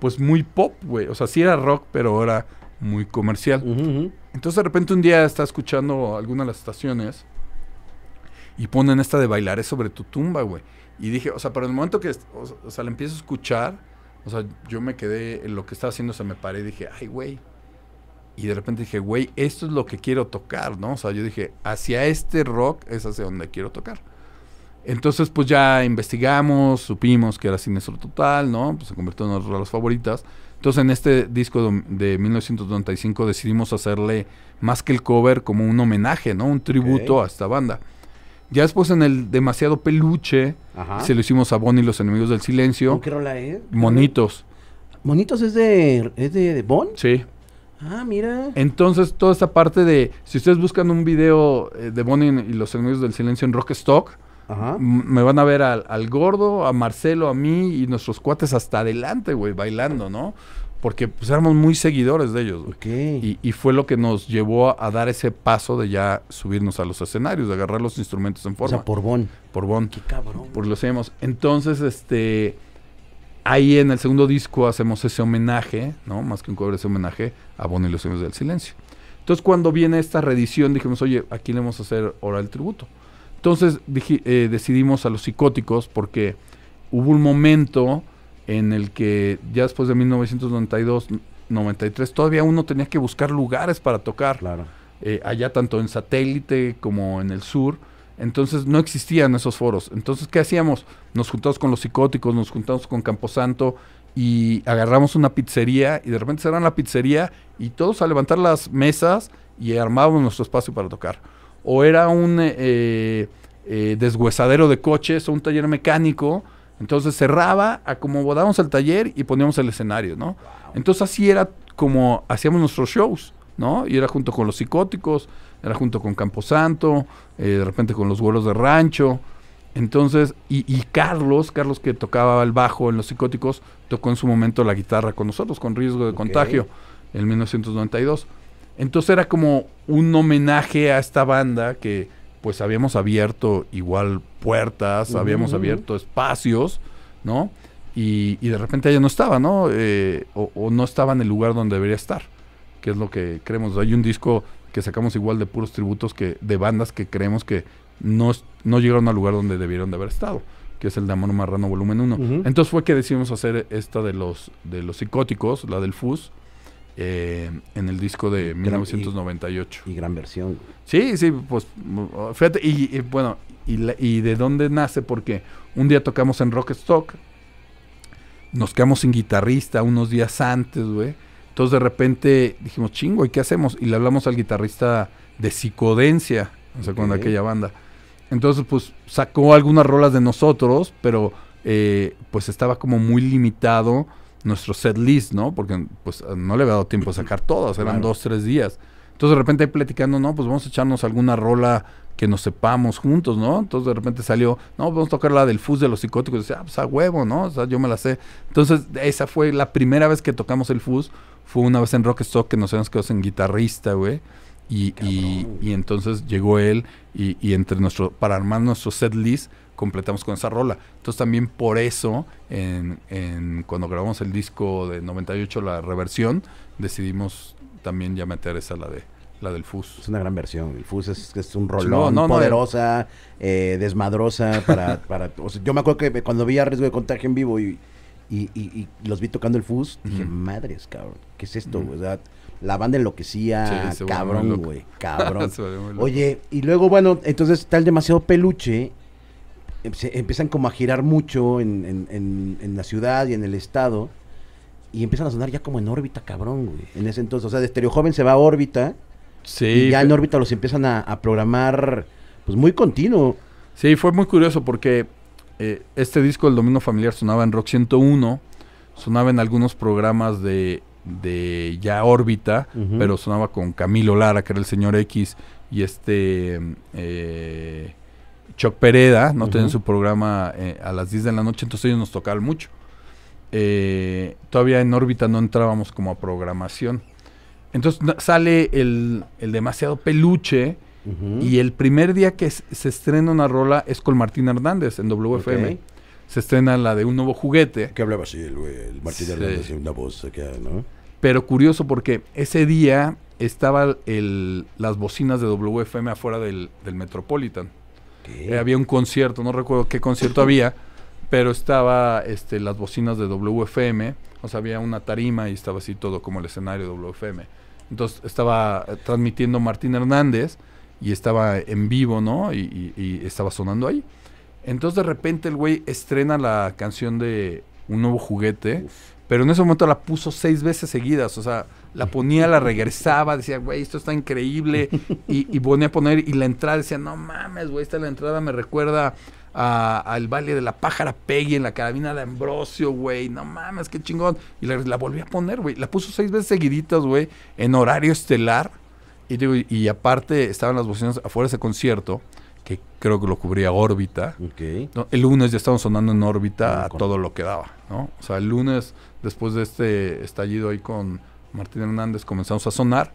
pues muy pop, güey, o sea, sí era rock, pero era muy comercial. Entonces de repente un día está escuchando alguna de las estaciones y ponen esta de bailaré sobre tu tumba, güey. Y dije, o sea, pero en el momento que, o, sea, la empiezo a escuchar, o sea, yo me quedé, en lo que estaba haciendo se me paré y dije, ay, güey. Y de repente dije, güey, esto es lo que quiero tocar, ¿no? O sea, yo dije, hacia este rock es hacia donde quiero tocar. Entonces, pues ya investigamos, supimos que era Cine Total, ¿no? Pues se convirtió en una de las favoritas. Entonces, en este disco de, 1995 decidimos hacerle, más que el cover, como un homenaje, ¿no? Un tributo a esta banda. Ya después en el demasiado peluche, se lo hicimos a Bonnie y los enemigos del silencio. ¿Qué rola es? Monitos. ¿Monitos es de, es de, de Bon? Sí. Ah, mira. Entonces, toda esta parte de. Si ustedes buscan un video eh, de Bonnie y los enemigos del silencio en Rockstock, me van a ver al, al, gordo, a Marcelo, a mí y nuestros cuates hasta adelante, güey, bailando, ¿no? porque pues, éramos muy seguidores de ellos. Y, fue lo que nos llevó a, dar ese paso de ya subirnos a los escenarios, de agarrar los instrumentos en forma. O sea, por Bon. Por Bon. Qué cabrón. Por lo hacemos. Entonces, este, ahí en el segundo disco hacemos ese homenaje, ¿no? Más que un cobre, ese homenaje a Bon y los Señores del Silencio. Entonces, cuando viene esta reedición, dijimos, oye, aquí le vamos a hacer ahora el tributo. Entonces, eh, decidimos a los psicóticos porque hubo un momento en el que ya después de 1992, 93, todavía uno tenía que buscar lugares para tocar. Eh, allá tanto en satélite como en el sur. Entonces no existían esos foros. Entonces, ¿qué hacíamos? Nos juntamos con los psicóticos, nos juntamos con Camposanto y agarramos una pizzería y de repente en la pizzería y todos a levantar las mesas y armábamos nuestro espacio para tocar. O era un eh, eh de coches o un taller mecánico entonces cerraba, acomodábamos el taller y poníamos el escenario, ¿no? Entonces así era como hacíamos nuestros shows, ¿no? Y era junto con los psicóticos, era junto con Camposanto, eh, de repente con los vuelos de rancho. Entonces, y, Carlos, Carlos que tocaba el bajo en los psicóticos, tocó en su momento la guitarra con nosotros, con riesgo de contagio, en 1992. Entonces era como un homenaje a esta banda que pues habíamos abierto igual puertas, habíamos abierto espacios, ¿no? Y, de repente ella no estaba, ¿no? Eh, o, no estaba en el lugar donde debería estar, que es lo que creemos. Hay un disco que sacamos igual de puros tributos que de bandas que creemos que no, no llegaron al lugar donde debieron de haber estado, que es el de Amor Marrano Volumen 1. Entonces fue que decidimos hacer esta de los, de los psicóticos, la del FUS, eh, en el disco de 1998. Y, gran versión. Sí, sí, pues fíjate, y bueno, y, de dónde nace, porque un día tocamos en Rockstock, nos quedamos sin guitarrista unos días antes, güey. Entonces de repente dijimos, chingo, ¿y qué hacemos? Y le hablamos al guitarrista de Psicodencia, o sea, con aquella banda. Entonces, pues sacó algunas rolas de nosotros, pero eh, pues estaba como muy limitado nuestro set list, ¿no? Porque pues no le había dado tiempo a sacar todas, eran dos, tres días. Entonces de repente ahí platicando, no, pues vamos a echarnos alguna rola que nos sepamos juntos, ¿no? Entonces de repente salió, no, vamos a tocar la del FUS de los psicóticos. Y decía, ah, pues a huevo, ¿no? O sea, yo me la sé. Entonces esa fue la primera vez que tocamos el FUS. Fue una vez en Rockstock que nos habíamos quedado sin guitarrista, güey. Y, y, entonces llegó él y, entre nuestro, para armar nuestro set list completamos con esa rola. Entonces también por eso, en, cuando grabamos el disco de 98, la reversión, decidimos también ya meter esa la de la del FUS. Es una gran versión. El FUS es, es un rolón poderosa, eh, desmadrosa. Para, para, yo me acuerdo que cuando vi a riesgo de contagio en vivo y, y, los vi tocando el FUS, dije, madres, cabrón, ¿qué es esto? la banda enloquecía, cabrón, güey, cabrón. Oye, y luego, bueno, entonces está el demasiado peluche. Em, empiezan como a girar mucho en, en, en, en la ciudad y en el estado y empiezan a sonar ya como en órbita, cabrón, güey. En ese entonces, o sea, de Estereo Joven se va a órbita. Sí. Y ya en órbita los empiezan a, programar, pues muy continuo. Sí, fue muy curioso porque eh, este disco, del Dominio Familiar, sonaba en Rock 101, sonaba en algunos programas de, de ya órbita, pero sonaba con Camilo Lara, que era el señor X, y este. Eh, Choc Pereda, ¿no? Tenían su programa eh, a las 10 de la noche, entonces ellos nos tocaban mucho eh, todavía en órbita no entrábamos como a programación. Entonces sale el, demasiado peluche y el primer día que se estrena una rola es con Martín Hernández en WFM. Se estrena la de un nuevo juguete. Que hablaba así el, Martín Hernández, una voz Pero curioso porque ese día estaban el, las bocinas de WFM afuera del, Metropolitan. Eh, había un concierto, no recuerdo qué concierto había pero estaba este, las bocinas de WFM, o sea, había una tarima y estaba así todo como el escenario de WFM. Entonces estaba eh, transmitiendo Martín Hernández y estaba en vivo, ¿no? Y, estaba sonando ahí. Entonces de repente el güey estrena la canción de Un nuevo juguete, pero en ese momento la puso seis veces seguidas, o sea, la ponía, la regresaba, decía, güey, esto está increíble, y, y ponía a poner, y la entrada decía, no mames, güey, esta la entrada me recuerda al baile de la pájara Peggy en la carabina de Ambrosio, güey. No mames, qué chingón. Y la, volví a poner, güey. La puso seis veces seguiditas, güey, en horario estelar. Y, y aparte estaban las bocinas afuera de ese concierto, que creo que lo cubría órbita. El lunes ya estaban sonando en órbita ah, todo lo que daba, ¿no? O sea, el lunes, después de este estallido ahí con Martín Hernández, comenzamos a sonar.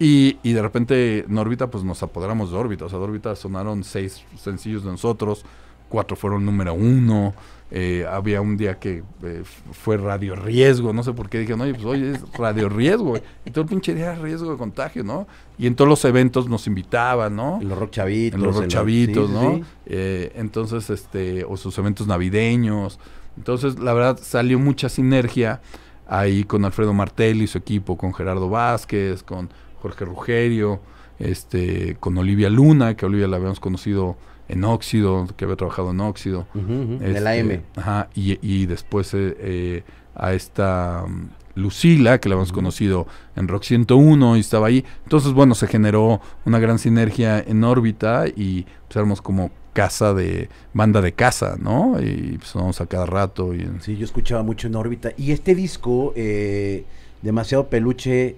Y, y de repente en órbita, pues nos apoderamos de órbita. O sea, de órbita sonaron seis sencillos de nosotros cuatro fueron número uno. Eh, había un día que eh, fue radio riesgo, no sé por qué dijeron, oye, pues hoy es radio riesgo, y todo el pinche día era riesgo de contagio, ¿no? Y en todos los eventos nos invitaban, ¿no? los rock los chavitos, ¿no? Eh, entonces, este, o sus eventos navideños. Entonces, la verdad, salió mucha sinergia ahí con Alfredo Martel y su equipo, con Gerardo Vázquez, con Jorge Rugerio, este, con Olivia Luna, que Olivia la habíamos conocido en óxido, que había trabajado en óxido. en el este, AM. Ajá, y, después eh, eh, a esta mm, Lucila, que la hemos conocido en Rock 101 y estaba ahí. Entonces, bueno, se generó una gran sinergia en órbita y pues, como casa de banda de casa, ¿no? Y pues vamos a cada rato. Y, sí, yo escuchaba mucho en órbita. Y este disco, eh, demasiado peluche,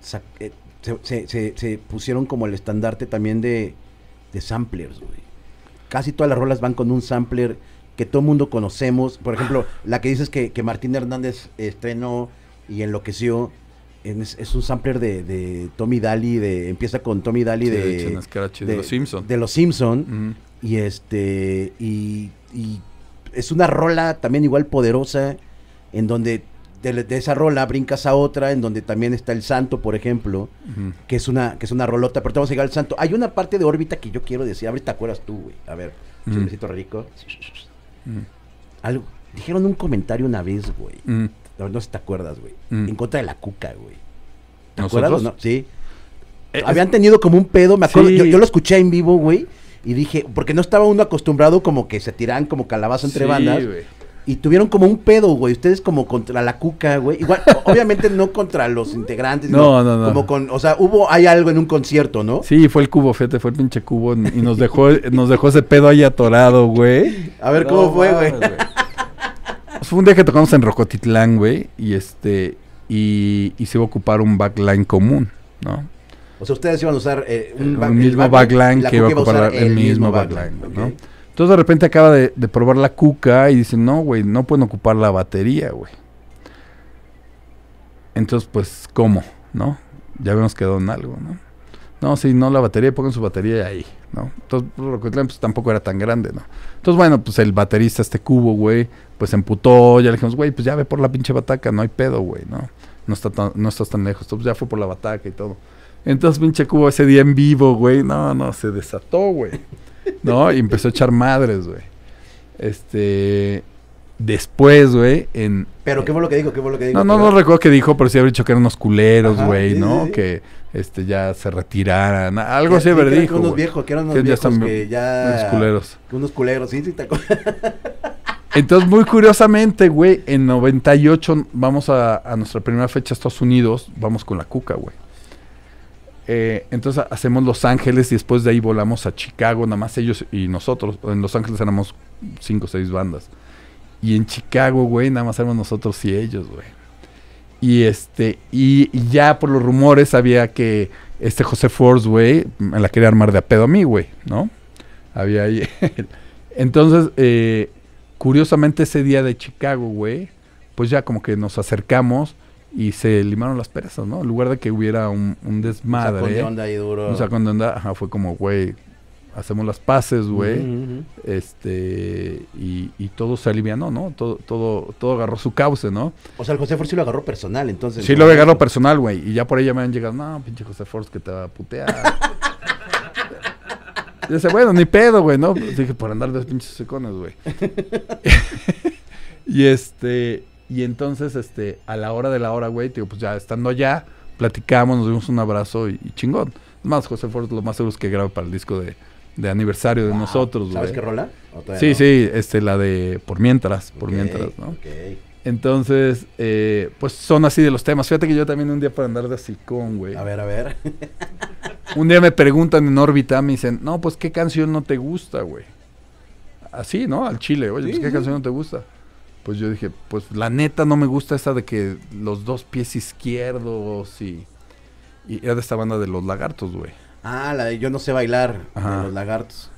se, pusieron como el estandarte también de, de samplers, güey casi todas las rolas van con un sampler que todo el mundo conocemos. Por ejemplo, ah. la que dices que, que Martín Hernández estrenó y enloqueció. Es, un sampler de, de Tommy Daly, de, empieza con Tommy Daly de, de, los Simpson. Y este. Y, y es una rola también igual poderosa. En donde de, esa rola brincas a otra en donde también está el santo, por ejemplo, que, es una, que es una rolota, pero te vamos a llegar al santo. Hay una parte de órbita que yo quiero decir, A ahorita te acuerdas tú, güey. A ver, un mm. rico. Mm. Algo. Dijeron un comentario una vez, güey. Mm. No, sé si te acuerdas, güey. En contra de la cuca, güey. ¿Te acuerdas? Sí. Eh, Habían tenido como un pedo, me acuerdo. Yo, lo escuché en vivo, güey. Y dije, porque no estaba uno acostumbrado como que se tiran como calabaza entre sí, bandas y tuvieron como un pedo, güey. Ustedes como contra la cuca, güey. Igual, obviamente no contra los integrantes. No, no, no. Como con, o sea, hubo, hay algo en un concierto, ¿no? Sí, fue el cubo, fete fue el pinche cubo y nos dejó, nos dejó ese pedo ahí atorado, güey. A ver cómo fue, güey. Fue un día que tocamos en Rocotitlán, güey, y este, y, se iba a ocupar un backline común, ¿no? O sea, ustedes iban a usar eh, un, back, el mismo backline, que iba a ocupar el, mismo backline, ¿no? Entonces de repente acaba de, probar la cuca y dice, no, güey, no pueden ocupar la batería, güey. Entonces, pues, ¿cómo? ¿No? Ya habíamos quedado en algo, ¿no? No, sí, no la batería, pongan su batería ahí, ¿no? Entonces, pues, pues, tampoco era tan grande, ¿no? Entonces, bueno, pues el baterista, este cubo, güey, pues se emputó, ya le dijimos, güey, pues ya ve por la pinche bataca, no hay pedo, güey, ¿no? No, está no estás tan lejos, entonces ya fue por la bataca y todo. Entonces, pinche cubo ese día en vivo, güey, no, no, se desató, güey. ¿No? Y empezó a echar madres, güey. Este. Después, güey, en. Pero qué fue lo que dijo, qué fue lo que dijo. No, no, no recuerdo qué dijo, pero sí habría dicho que eran unos culeros, güey, ¿no? Que este ya se retiraran. Algo así Que dicho. Unos viejos, que eran unos viejos que ya. Unos culeros. Unos culeros, sí, sí, te Entonces, muy curiosamente, güey, en 98 vamos a, a nuestra primera fecha a Estados Unidos, vamos con la cuca, güey. Eh, entonces hacemos Los Ángeles y después de ahí volamos a Chicago, nada más ellos y nosotros. En Los Ángeles éramos cinco o seis bandas. Y en Chicago, güey, nada más éramos nosotros y ellos, güey. Y este, y, ya por los rumores había que este José Force, güey, me la quería armar de a pedo a mí, güey, ¿no? Había ahí. entonces, eh, curiosamente ese día de Chicago, güey, pues ya como que nos acercamos y se limaron las perezas, ¿no? En lugar de que hubiera un, desmadre. Un sea, de onda ahí duro. Un de onda, ajá, fue como, güey, hacemos las paces, güey. Este, y, todo se alivianó, ¿no? Todo, todo, todo agarró su cauce, ¿no? O sea, el José Force sí lo agarró personal, entonces. Sí, lo agarró personal, güey. Y ya por ahí ya me han llegado, no, pinche José Force que te va a putear. y dice, bueno, ni pedo, güey, ¿no? Dije, por andar de pinches secones, güey. y este, y entonces, este, a la hora de la hora, güey, digo, pues ya estando allá, platicamos, nos dimos un abrazo y, chingón. Es más, José Ford lo más seguro que grabó para el disco de, de aniversario de nosotros, ¿Sabes qué rola? Sí, sí, este, la de Por Mientras, Por Mientras, ¿no? Entonces, eh, pues son así de los temas. Fíjate que yo también un día para andar de así con, güey. A ver, a ver. un día me preguntan en órbita, me dicen, no, pues qué canción no te gusta, güey. Así, ¿no? Al chile, oye, pues qué canción no te gusta pues yo dije, pues la neta no me gusta esa de que los dos pies izquierdos y... Y era de esta banda de los lagartos, güey. Ah, la de Yo no sé bailar, de los lagartos.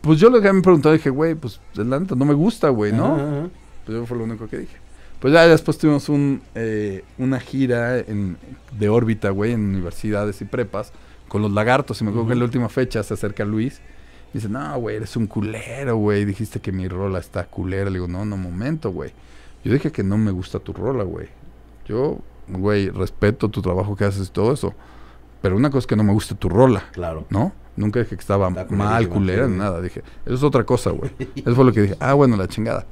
Pues yo lo que me preguntado, dije, güey, pues la neta no me gusta, güey, ¿no? Pues yo fue lo único que dije. Pues ya después tuvimos eh, una gira en, de órbita, güey, en universidades y prepas con los lagartos. Y me acuerdo que en la última fecha se acerca Luis Dice, no, güey, eres un culero, güey. Dijiste que mi rola está culera. Le digo, no, no, momento, güey. Yo dije que no me gusta tu rola, güey. Yo, güey, respeto tu trabajo que haces y todo eso. Pero una cosa es que no me gusta tu rola. Claro. ¿No? Nunca dije que estaba mal, culera, nada. Dije, eso es otra cosa, güey. eso fue lo que dije. Ah, bueno, la chingada.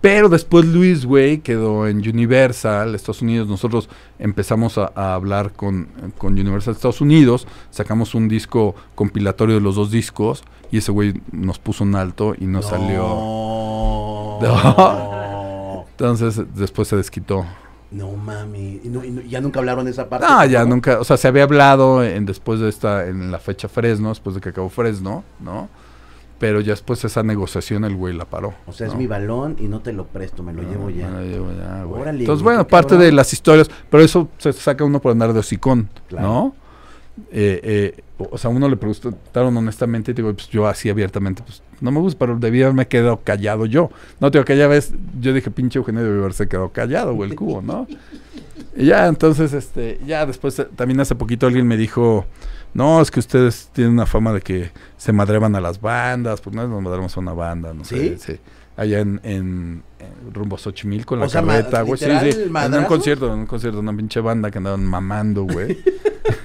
Pero después Luis, güey, quedó en Universal, Estados Unidos. Nosotros empezamos a, hablar con, con, Universal Estados Unidos. Sacamos un disco compilatorio de los dos discos. Y ese güey nos puso un alto y no, salió. Entonces después se desquitó. No mami, ¿Y ya nunca hablaron de esa parte. Ah, ya nunca, o sea, se había hablado en después de esta, en la fecha Fresno, después de que acabó Fresno, ¿no? Pero ya después esa negociación el güey la paró. O sea, es mi balón y no te lo presto, me lo llevo ya. lo llevo ya Entonces, bueno, parte de las historias, pero eso se saca uno por andar de hocicón, ¿no? eh, eh, o sea, uno le preguntaron honestamente, Y digo, pues yo así abiertamente, pues no me gusta, pero debía haberme quedado callado yo. No, digo, aquella vez yo dije, pinche Eugenio debe haberse quedado callado, o el cubo, ¿no? y ya, entonces, este, ya después, eh, también hace poquito alguien me dijo, no, es que ustedes tienen una fama de que se madreban a las bandas, pues no nos madremos a una banda, no sé. Sí allá en, en, en, rumbo a la carreta, güey. Sí, En un concierto, en un concierto, una pinche banda que andaban mamando, güey.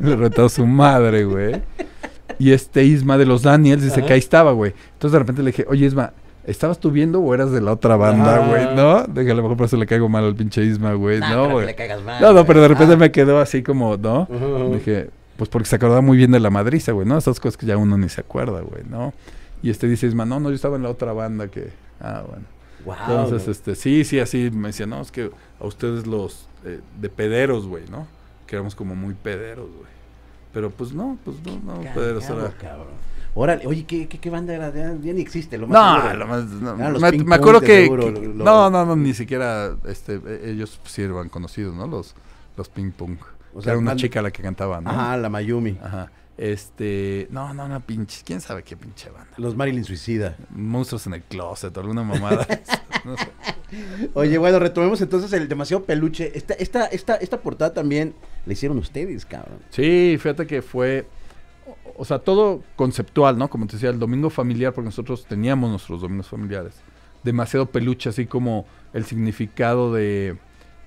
le retó a su madre, güey. Y este Isma de los Daniels dice que ahí estaba, güey. Entonces de repente le dije, oye Isma, ¿estabas tú viendo o eras de la otra banda, ah. güey? ¿No? De que a lo mejor por eso le caigo mal al pinche Isma, güey. no, güey. No, no, pero de repente ah. me quedó así como, ¿no? Dije, pues porque se acordaba muy bien de la madriza, güey, ¿no? Esas cosas que ya uno ni se acuerda, güey, ¿no? Y este dice Isma, no, no, yo estaba en la otra banda que. Ah, bueno. Entonces, este, sí, sí, así me decía, no, es que a ustedes los eh, de pederos, güey, ¿no? que éramos como muy pederos, güey. Pero pues no, pues no, no, pederos era. Cabrón. Órale, oye, ¿qué, qué, qué banda era? Ya, ni existe, lo más. No, lo más. Me, acuerdo que. no, no, no, ni siquiera este, e, ellos sí eran conocidos, ¿no? Los, los ping pong. O sea, era una chica la que cantaba, ¿no? Ajá, la Mayumi. Ajá. Este, no, no, no, pinche, quién sabe qué pinche banda. Los Marilyn Suicida. Monstruos en el closet, alguna mamada. Oye, bueno, retomemos entonces el demasiado peluche. Esta, esta, esta, esta portada también la hicieron ustedes, cabrón. Sí, fíjate que fue, o sea, todo conceptual, ¿no? Como te decía, el domingo familiar, porque nosotros teníamos nuestros domingos familiares. Demasiado peluche, así como el significado de,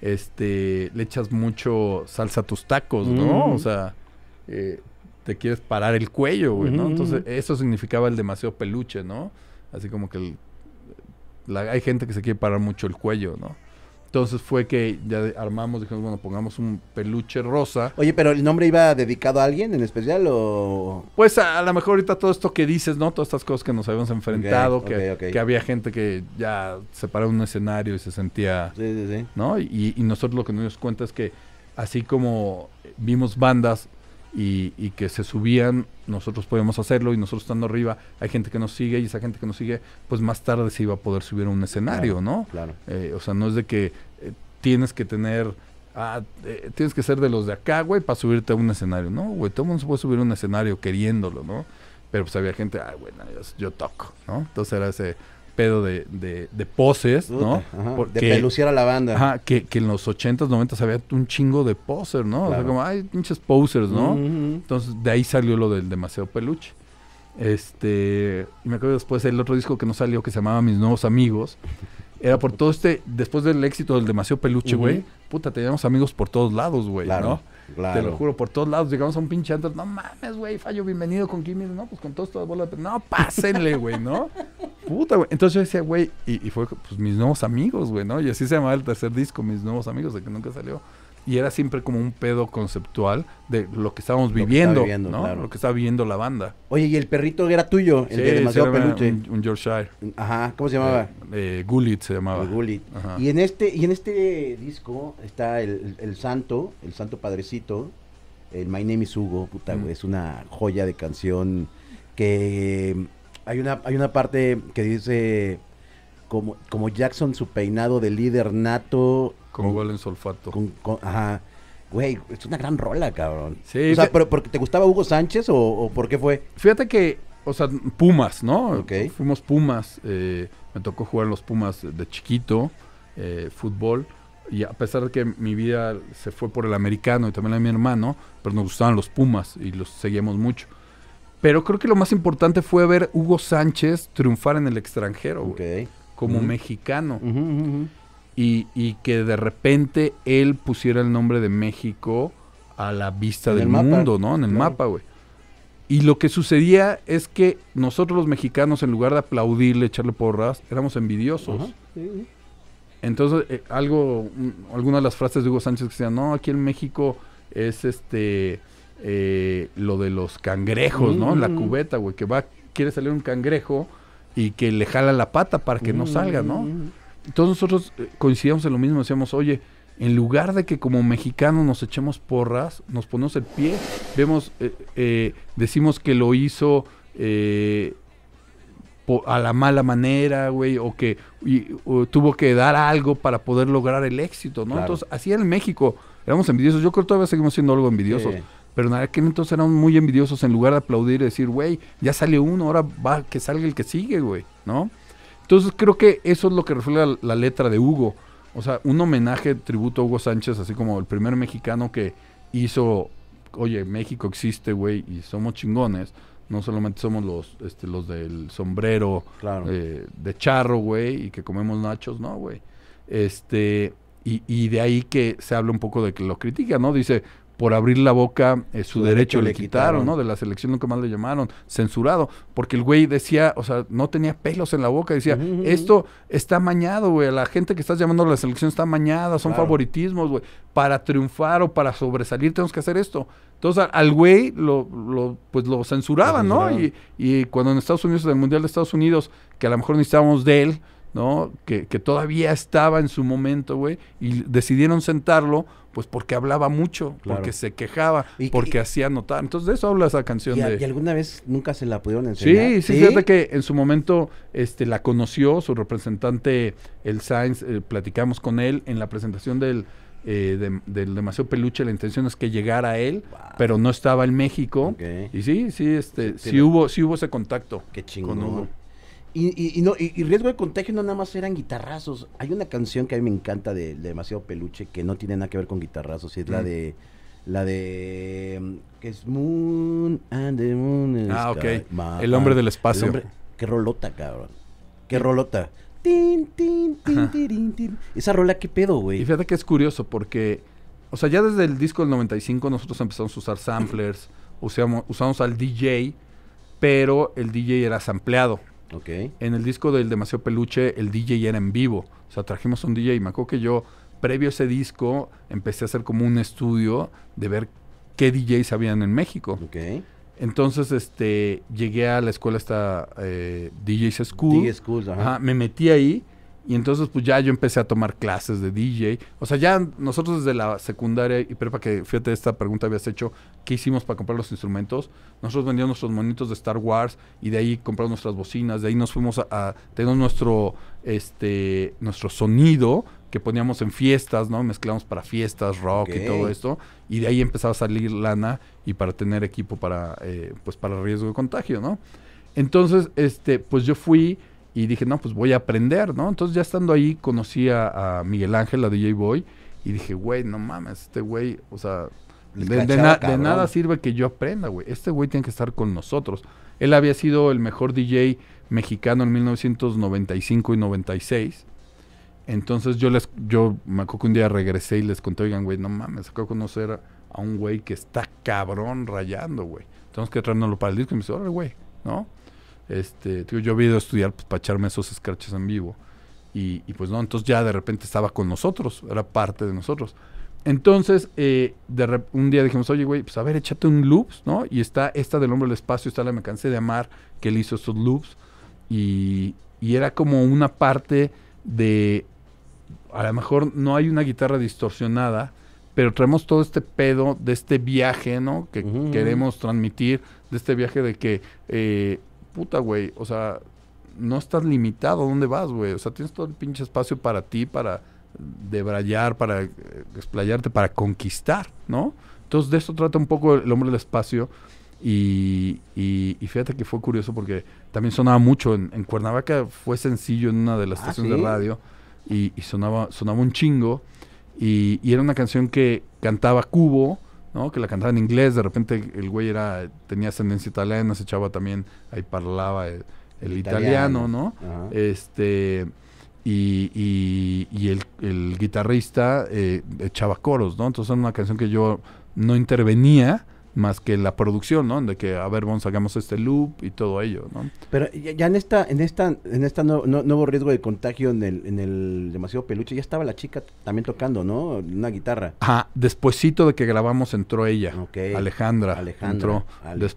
este, le echas mucho salsa a tus tacos, ¿no? Mm. O sea, eh, te quieres parar el cuello, güey, ¿no? Entonces, eso significaba el demasiado peluche, ¿no? Así como que hay gente que se quiere parar mucho el cuello, ¿no? Entonces fue que ya armamos, dijimos, bueno, pongamos un peluche rosa. Oye, pero el nombre iba dedicado a alguien en especial o... Pues a, lo mejor ahorita todo esto que dices, ¿no? Todas estas cosas que nos habíamos enfrentado, que, que, había gente que ya se paraba en un escenario y se sentía... Sí, sí, sí. ¿No? Y, y nosotros lo que nos dimos cuenta es que así como vimos bandas y, que se subían, nosotros podíamos hacerlo y nosotros estando arriba, hay gente que nos sigue y esa gente que nos sigue, pues más tarde se iba a poder subir a un escenario, ¿no? Claro. Eh, o sea, no es de que eh, tienes que tener, ah, eh, tienes que ser de los de acá, güey, para subirte a un escenario. No, güey, todo el mundo se puede subir a un escenario queriéndolo, ¿no? Pero pues había gente, ay, bueno, yo toco, ¿no? Entonces era ese, pedo de, de, poses, ¿no? de peluciar a la banda. Ajá, que, en los 80s, 90s había un chingo de poser, ¿no? O sea, como, ay pinches posers, ¿no? Entonces, de ahí salió lo del demasiado peluche. Este, y me acuerdo después el otro disco que no salió que se llamaba Mis Nuevos Amigos. Era por todo este, después del éxito del demasiado peluche, güey, puta, teníamos amigos por todos lados, güey, ¿no? Te lo juro, por todos lados. Llegamos a un pinche antes, No mames, güey, fallo, bienvenido con Kimmy No, pues con todos, todas bolas. No, pásenle, güey, ¿no? Puta, güey. Entonces yo decía, güey, y, y, fue pues mis nuevos amigos, güey, ¿no? Y así se llamaba el tercer disco, mis nuevos amigos, de que nunca salió y era siempre como un pedo conceptual de lo que estábamos viviendo, ¿no? lo que está viviendo la banda. Oye, y el perrito era tuyo, el de demasiado peluche. Un, Yorkshire. Ajá, ¿cómo se llamaba? Eh, eh se llamaba. Gullit. Y en este y en este disco está el, Santo, el Santo Padrecito, el My Name is Hugo, puta, mm. es una joya de canción que mm, hay una hay una parte que dice como, como Jackson, su peinado de líder nato con, gol en Solfato. ajá. Güey, es una gran rola, cabrón. Sí. O sea, ¿pero porque te gustaba Hugo Sánchez o, o, por qué fue? Fíjate que, o sea, Pumas, ¿no? Ok. Fuimos Pumas. Eh, me tocó jugar los Pumas de chiquito, eh, fútbol. Y a pesar de que mi vida se fue por el americano y también la de mi hermano, pero nos gustaban los Pumas y los seguíamos mucho. Pero creo que lo más importante fue ver Hugo Sánchez triunfar en el extranjero, como mexicano y, que de repente él pusiera el nombre de México a la vista del mundo, ¿no? En el mapa, güey. Y lo que sucedía es que nosotros los mexicanos, en lugar de aplaudirle, echarle porras, éramos envidiosos. Entonces, eh, algo, algunas de las frases de Hugo Sánchez que decían, no, aquí en México es este, eh, lo de los cangrejos, ¿no? la mm. cubeta, güey, que va, quiere salir un cangrejo y que le jala la pata para que no salga, ¿no? Mm. Todos nosotros eh, coincidíamos en lo mismo, decíamos, oye, en lugar de que como mexicanos nos echemos porras, nos ponemos el pie, vemos, eh, eh, decimos que lo hizo a la mala manera, güey, o que tuvo que dar algo para poder lograr el éxito, ¿no? Entonces, así era en México, éramos envidiosos, yo creo que todavía seguimos siendo algo envidiosos. Pero en aquel entonces éramos muy envidiosos en lugar de aplaudir y decir, güey, ya sale uno, ahora va que salga el que sigue, güey, ¿no? Entonces creo que eso es lo que refleja la, letra de Hugo. O sea, un homenaje, tributo a Hugo Sánchez, así como el primer mexicano que hizo, oye, México existe, güey, y somos chingones. No solamente somos los, este, los del sombrero eh, de charro, güey, y que comemos nachos, no, güey. Este, y, y, de ahí que se habla un poco de que lo critica, ¿no? Dice, por abrir la boca, eh, su, derecho, le, quitaron, ¿no? De la selección nunca más le llamaron, censurado, porque el güey decía, o sea, no tenía pelos en la boca, decía, esto está mañado, güey, la gente que estás llamando a la selección está mañada, son favoritismos, güey, para triunfar o para sobresalir tenemos que hacer esto. Entonces al güey lo, lo pues lo censuraban, ¿no? Y, y, cuando en Estados Unidos, en el Mundial de Estados Unidos, que a lo mejor necesitábamos de él, ¿no? Que, que, todavía estaba en su momento, güey, y decidieron sentarlo, pues porque hablaba mucho, porque se quejaba, y, porque hacía notar. Entonces de eso habla esa canción. Y, alguna vez nunca se la pudieron enseñar? Sí, sí, fíjate que en su momento este, la conoció, su representante, el Sainz, eh, platicamos con él en la presentación del, eh, del demasiado peluche, la intención es que llegara a él, pero no estaba en México. Y sí, sí, este, sí, hubo, sí hubo ese contacto. Qué chingón. Y, y, no, y, riesgo de contagio no nada más eran guitarrazos. Hay una canción que a mí me encanta de, Demasiado Peluche que no tiene nada que ver con guitarrazos. Y es la mm. de. La de. Que es Moon and the Moon. Ah, ok. el hombre del espacio. hombre, qué rolota, cabrón. Qué eh. rolota. Tin, tin, tin, tirin, tin. Esa rola, qué pedo, güey. Y fíjate que es curioso porque. O sea, ya desde el disco del 95 nosotros empezamos a usar samplers. usamos, usamos al DJ. Pero el DJ era sampleado. En el disco del Demasiado Peluche, el DJ era en vivo. O sea, trajimos un DJ. me acuerdo que yo, previo a ese disco, empecé a hacer como un estudio de ver qué DJs habían en México. Entonces, este, llegué a la escuela esta eh, DJ's School. DJ School, Me metí ahí y entonces pues ya yo empecé a tomar clases de DJ. O sea, ya nosotros desde la secundaria y prepa, que fíjate, esta pregunta habías hecho, ¿qué hicimos para comprar los instrumentos? Nosotros vendíamos nuestros monitos de Star Wars y de ahí compramos nuestras bocinas, de ahí nos fuimos a, tener nuestro, este, nuestro sonido que poníamos en fiestas, ¿no? Mezclamos para fiestas, rock y todo esto. Y de ahí empezaba a salir lana y para tener equipo para, eh, pues para riesgo de contagio, ¿no? Entonces, este, pues yo fui y dije, no, pues voy a aprender, ¿no? Entonces ya estando ahí conocí a, Miguel Ángel, a DJ Boy, y dije, güey, no mames, este güey, o sea, de, nada sirve que yo aprenda, güey. Este güey tiene que estar con nosotros. Él había sido el mejor DJ mexicano en 1995 y 96. Entonces yo les, yo me acuerdo que un día regresé y les conté, oigan, güey, no mames, acabo de conocer a, un güey que está cabrón rayando, güey. Tenemos que traernoslo para el disco. Y me dice, órale, güey, ¿no? Este, yo había ido a estudiar pues, para echarme esos scratches en vivo. Y, pues no, entonces ya de repente estaba con nosotros, era parte de nosotros. Entonces, eh, de un día dijimos, oye, güey, pues a ver, échate un loops, ¿no? Y está esta del hombre del espacio, está la Me cansé de amar, que él hizo estos loops. Y, era como una parte de, a lo mejor no hay una guitarra distorsionada, pero traemos todo este pedo de este viaje, ¿no? Que queremos transmitir, de este viaje de que eh, puta, güey, o sea, no estás limitado a dónde vas, güey. O sea, tienes todo el pinche espacio para ti, para debrayar, para eh, explayarte, para conquistar, ¿no? Entonces de esto trata un poco el hombre del espacio. Y, fíjate que fue curioso porque también sonaba mucho. En, Cuernavaca fue sencillo en una de las ah, estaciones de radio y, sonaba, sonaba un chingo. y era una canción que cantaba Cubo ¿no? Que la cantaba en inglés, de repente el güey era, tenía ascendencia italiana, se echaba también, ahí parlaba el, italiano, ¿no? Este y, y, el, guitarrista eh, echaba coros, ¿no? Entonces era una canción que yo no intervenía, más que la producción, ¿no? De que, a ver, vamos, hagamos este loop y todo ello, ¿no? Pero ya, en esta, en esta, en esta nuevo riesgo de contagio en el, en el demasiado peluche, ya estaba la chica también tocando, ¿no? Una guitarra. Ah, despuesito de que grabamos entró ella, Alejandra, Alejandra,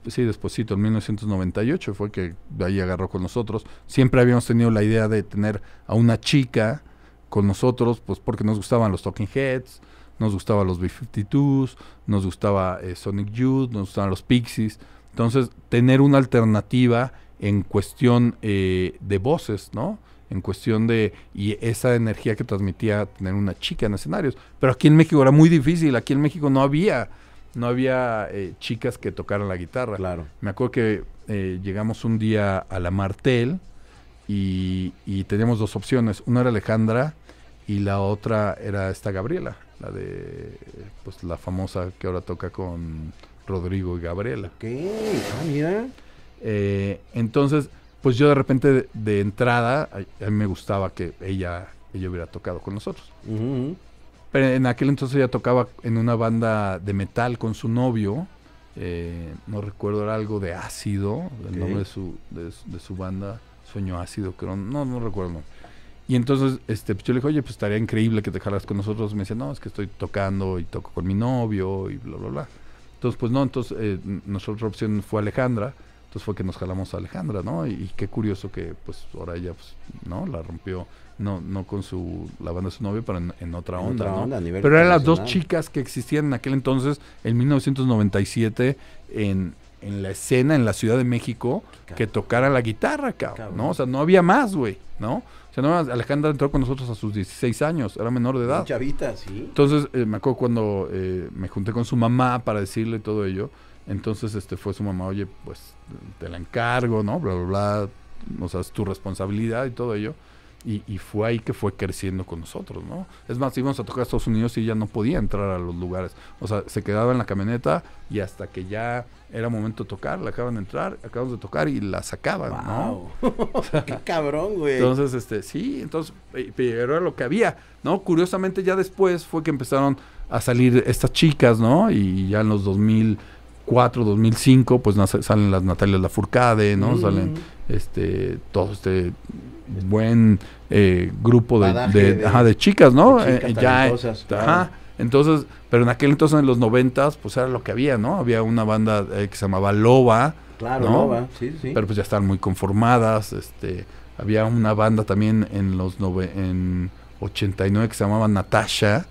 sí, despuesito, en 1998 fue que ahí agarró con nosotros. Siempre habíamos tenido la idea de tener a una chica con nosotros, pues porque nos gustaban los Talking Heads, nos gustaba los B-52s, nos gustaba eh, Sonic Youth, nos gustaban los Pixies. Entonces, tener una alternativa en cuestión eh, de voces, ¿no? En cuestión de. Y esa energía que transmitía tener una chica en escenarios. Pero aquí en México era muy difícil. Aquí en México no había. No había eh, chicas que tocaran la guitarra. Claro. Me acuerdo que llegamos un día a la Martel y, y teníamos dos opciones. Una era Alejandra y la otra era esta Gabriela, la de pues la famosa que ahora toca con Rodrigo y Gabriela. ¿qué ah, eh, entonces, pues yo de repente de, entrada, a, mí me gustaba que ella, ella hubiera tocado con nosotros. Pero en aquel entonces ella tocaba en una banda de metal con su novio. Eh, no recuerdo, era algo de ácido, el nombre de su, su banda, Sueño Ácido, creo, no, no recuerdo. Y entonces este, pues, yo le dije, oye, pues estaría increíble que te jalas con nosotros. Me decía, no, es que estoy tocando y toco con mi novio y bla, bla, bla. Entonces, pues no, entonces eh, nuestra otra opción fue Alejandra. Entonces fue que nos jalamos a Alejandra, ¿no? Y, qué curioso que pues ahora ella, pues, ¿no? La rompió, no no con su, la banda de su novio, pero en, otra onda, ¿no? pero eran las dos chicas que existían en aquel entonces, en 1997, en, en la escena en la Ciudad de México, que tocara la guitarra, ¿no? O sea, no había más, güey, ¿no? sea, Alejandra entró con nosotros a sus 16 años, era menor de edad. Chavita, sí. Entonces, eh, me acuerdo cuando eh, me junté con su mamá para decirle todo ello. Entonces, este, fue su mamá, oye, pues, te la encargo, ¿no? Bla, bla, bla. O sea, es tu responsabilidad y todo ello. Y, fue ahí que fue creciendo con nosotros, ¿no? Es más, íbamos a tocar a Estados Unidos y ya no podía entrar a los lugares. O sea, se quedaba en la camioneta y hasta que ya era momento de tocar, la acaban de entrar, acabamos de tocar y la sacaban, ¿no? ¡Qué cabrón, güey! Entonces, este, sí, entonces, eh, pero era lo que había, ¿no? Curiosamente, ya después fue que empezaron a salir estas chicas, ¿no? Y ya en los 2000 2004, 2005, pues salen las Natalias Lafourcade, ¿no? Mm. Salen este todo este buen eh, grupo de, de, chicas, ¿no? Eh, ya, entonces, pero en aquel entonces, en los noventas, pues era lo que había, ¿no? Había una banda eh, que se llamaba Loba. Claro, sí, sí. Pero pues ya están muy conformadas. Este, había una banda también en los nove, en 89 que se llamaba Natasha.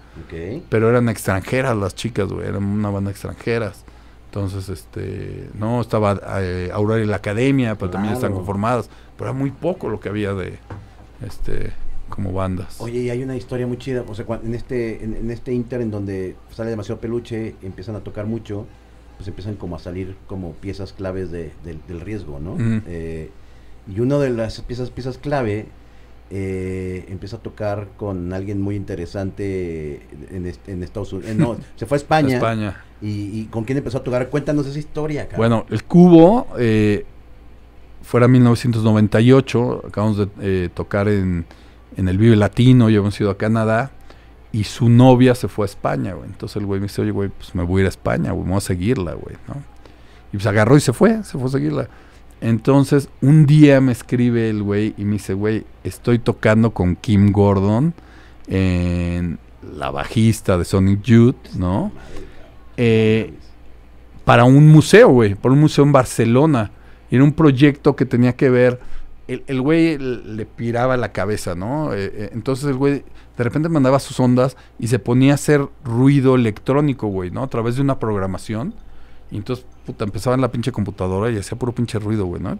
Pero eran extranjeras las chicas, Eran una banda extranjeras. Entonces, este, no, estaba eh, y la Academia, pero también están conformadas, pero era muy poco lo que había de, este, como bandas. Oye, y hay una historia muy chida, o sea, en este, en, este Inter en donde sale demasiado peluche, empiezan a tocar mucho, pues empiezan como a salir como piezas claves del riesgo, ¿no? Eh, y una de las piezas, piezas clave eh, empezó a tocar con alguien muy interesante en, Estados Unidos. Eh, no, se fue a España. España. Y, con quién empezó a tocar? Cuéntanos esa historia. Cara. Bueno, el cubo fue eh, fuera 1998. Acabamos de eh, tocar en, el Vive Latino. Yo hemos ido a Canadá. Y su novia se fue a España, güey. Entonces el güey me dice, oye, güey, pues me voy a ir a España, güey, me voy a seguirla, güey, ¿no? Y pues agarró y se fue, se fue a seguirla. Entonces, un día me escribe el güey y me dice, güey, estoy tocando con Kim Gordon en la bajista de Sonic Youth, ¿no? Eh, para un museo, güey, para un museo en Barcelona. Era un proyecto que tenía que ver. El güey le piraba la cabeza, ¿no? Eh, eh, entonces el güey de repente mandaba sus ondas y se ponía a hacer ruido electrónico, güey, ¿no? A través de una programación. Y entonces empezaba en la pinche computadora y hacía puro pinche ruido, güey, ¿no?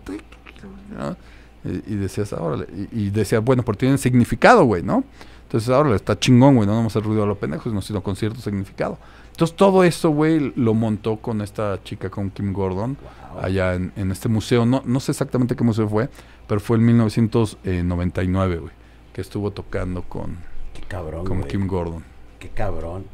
Y, decías, ah, órale y, decías, bueno, porque tiene significado, güey, ¿no? Entonces, ahora está chingón, güey, no vamos a ruido a los pendejos, no, sino con cierto significado. Entonces, todo esto güey, lo montó con esta chica, con Kim Gordon, allá en, este museo. No, no sé exactamente qué museo fue, pero fue en 1999, güey, que estuvo tocando con, qué cabrón, con Kim Gordon. Qué cabrón.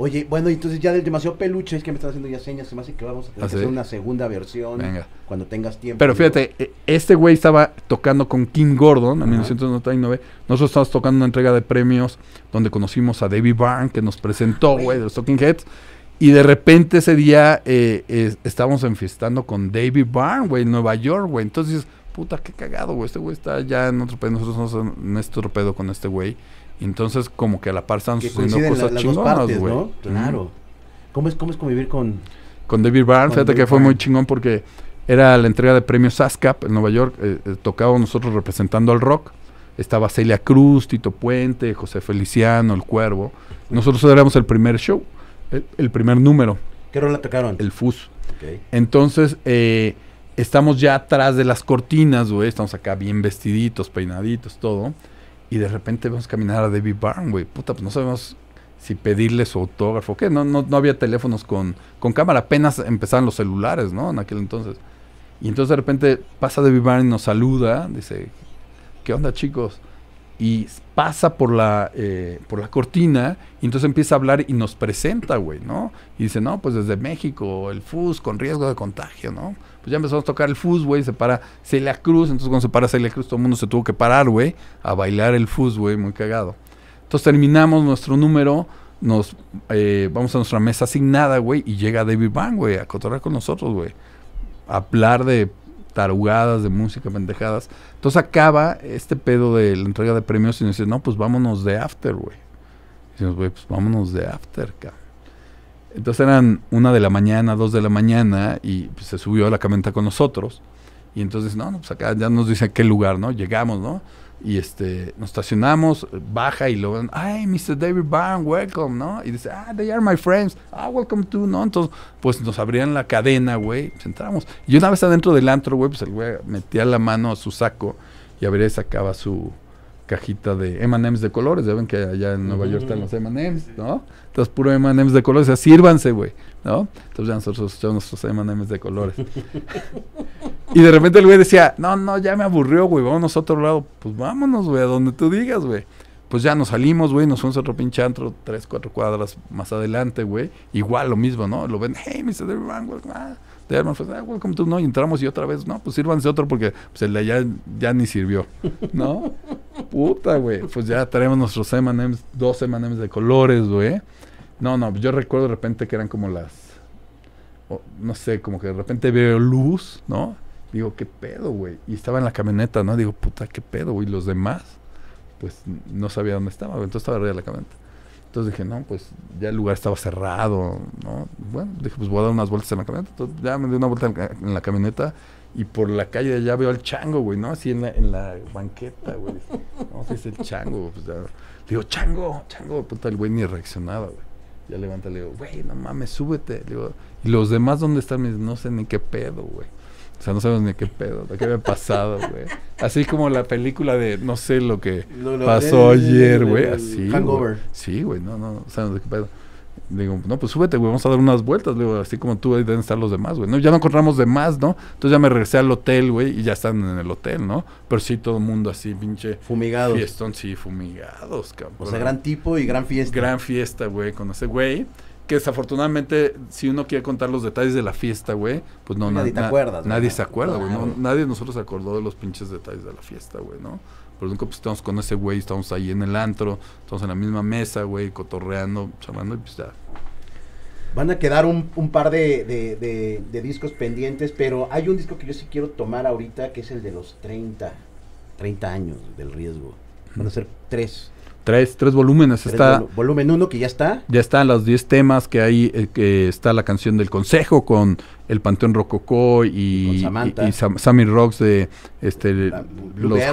Oye, bueno, entonces ya del demasiado peluche es que me están haciendo ya señas, se me hace que vamos a ah, hacer una segunda versión cuando tengas tiempo. Pero fíjate, e, este güey estaba tocando con King Gordon en 1999. Nosotros estábamos tocando una entrega de premios donde conocimos a David Byrne, que nos presentó, güey, de los Talking Heads. Y de repente ese día eh, estábamos enfiestando con David Byrne, güey, en Nueva York, güey. Entonces, puta, qué cagado, güey. Este güey está ya en otro pedo. Nosotros no en este pedo con este güey entonces como que a la par están sucediendo cosas chingonas, güey. Claro. ¿Cómo es, ¿Cómo es convivir con...? Con David Byrne, fíjate que fue muy chingón porque era la entrega de premios ASCAP en Nueva York. Eh, eh, tocábamos nosotros representando al rock. Estaba Celia Cruz, Tito Puente, José Feliciano, El Cuervo. Nosotros éramos el primer show, el, primer número. ¿Qué rol la tocaron? El FUS. Okay. Entonces, eh, estamos ya atrás de las cortinas, güey. Estamos acá bien vestiditos, peinaditos, todo. Y de repente vamos caminar a David Byrne, güey. Puta, pues no sabemos si pedirle su autógrafo, qué no, no, no, había teléfonos con, con, cámara, apenas empezaban los celulares, ¿no? En aquel entonces. Y entonces de repente pasa David Byrne y nos saluda, dice, ¿qué onda chicos? Y pasa por la, eh, por la cortina y entonces empieza a hablar y nos presenta, güey, ¿no? Y dice, no, pues desde México, el FUS, con riesgo de contagio, ¿no? Pues ya empezamos a tocar el fuzz, güey, se para Celia Cruz, entonces cuando se para Celia Cruz todo el mundo se tuvo que parar, güey, a bailar el fuzz, güey, muy cagado. Entonces terminamos nuestro número, nos eh, vamos a nuestra mesa asignada, güey, y llega David Bang, güey, a cotorrar con nosotros, güey, a hablar de tarugadas, de música, pendejadas. Entonces acaba este pedo de la entrega de premios y nos dice, no, pues vámonos de after, güey. Y güey, pues vámonos de after, cabrón. Entonces eran una de la mañana, dos de la mañana, y pues, se subió a la camioneta con nosotros. Y entonces, no, no, pues acá ya nos dice a qué lugar, ¿no? Llegamos, ¿no? Y este, nos estacionamos, baja y luego, ay, Mr. David Byrne, welcome, ¿no? Y dice, ah, they are my friends, ah, welcome to, ¿no? Entonces, pues nos abrían la cadena, güey, pues, entramos. Y una vez adentro del antro, güey, pues el güey metía la mano a su saco y a ver, sacaba su, cajita de M&M's de colores, ya ven que allá en Nueva York están los M&M's, ¿no? Entonces puro M&M's de colores, o sea, sírvanse, güey, ¿no? Entonces ya nosotros echamos nuestros M&M's de colores. y de repente el güey decía, no, no, ya me aburrió, güey, vámonos a otro lado. Pues vámonos, güey, a donde tú digas, güey. Pues ya nos salimos, güey, nos fuimos a otro pinche antro, tres, cuatro cuadras más adelante, güey. Igual lo mismo, ¿no? Lo ven, hey, Mr. Everyone, de fue, pues, ah, welcome no, y entramos y otra vez, no, pues sírvanse otro porque pues, el ya ni sirvió, ¿no? Puta, güey, pues ya traemos nuestros M&M's, dos M&M's de colores, güey. No, no, yo recuerdo de repente que eran como las, no sé, como que de repente veo luz, ¿no? Digo, ¿qué pedo, güey? Y estaba en la camioneta, ¿no? Digo, puta, ¿qué pedo, güey? Los demás, pues no sabía dónde estaba, Entonces estaba arriba de la camioneta. Entonces dije, no, pues ya el lugar estaba cerrado, ¿no? Bueno, dije, pues voy a dar unas vueltas en la camioneta. Entonces ya me di una vuelta en la, camioneta y por la calle ya allá veo al chango, güey, ¿no? Así en la, en la banqueta, güey. No, sé si es el chango, pues ya. Le digo, chango, chango, puta, el güey ni reaccionaba, güey. Ya levanta, le digo, güey, no mames, súbete. digo, ¿y los demás dónde están? no sé ni qué pedo, güey. O sea, no sabemos ni qué pedo, qué había pasado, güey. Así como la película de no sé lo que pasó ayer, güey. Así. Hangover. Sí, güey, no, no, o sea, no sé qué pedo. Digo, no, pues súbete, güey, vamos a dar unas vueltas. Digo, así como tú, ahí deben estar los demás, güey. No, ya no encontramos demás, ¿no? Entonces ya me regresé al hotel, güey, y ya están en el hotel, ¿no? Pero sí, todo el mundo así, pinche. Fumigados. Fiestón, sí, fumigados, cabrón. O sea, gran tipo y gran fiesta. Gran fiesta, güey, con ese güey que desafortunadamente, si uno quiere contar los detalles de la fiesta, güey, pues no, nadie, nadie se acuerda, güey. nadie de nosotros se acordó de los pinches detalles de la fiesta, güey, ¿no? Por nunca, pues estamos con ese güey, estamos ahí en el antro, estamos en la misma mesa, güey, cotorreando, chamando y pues ya. Van a quedar un, par de, de, discos pendientes, pero hay un disco que yo sí quiero tomar ahorita, que es el de los 30, 30 años del riesgo. Van a ser tres Tres, tres volúmenes. está volumen uno que ya está. Ya están los diez temas que hay, eh, que está la canción del Consejo con el Panteón Rococó y, Sammy Rocks de este, los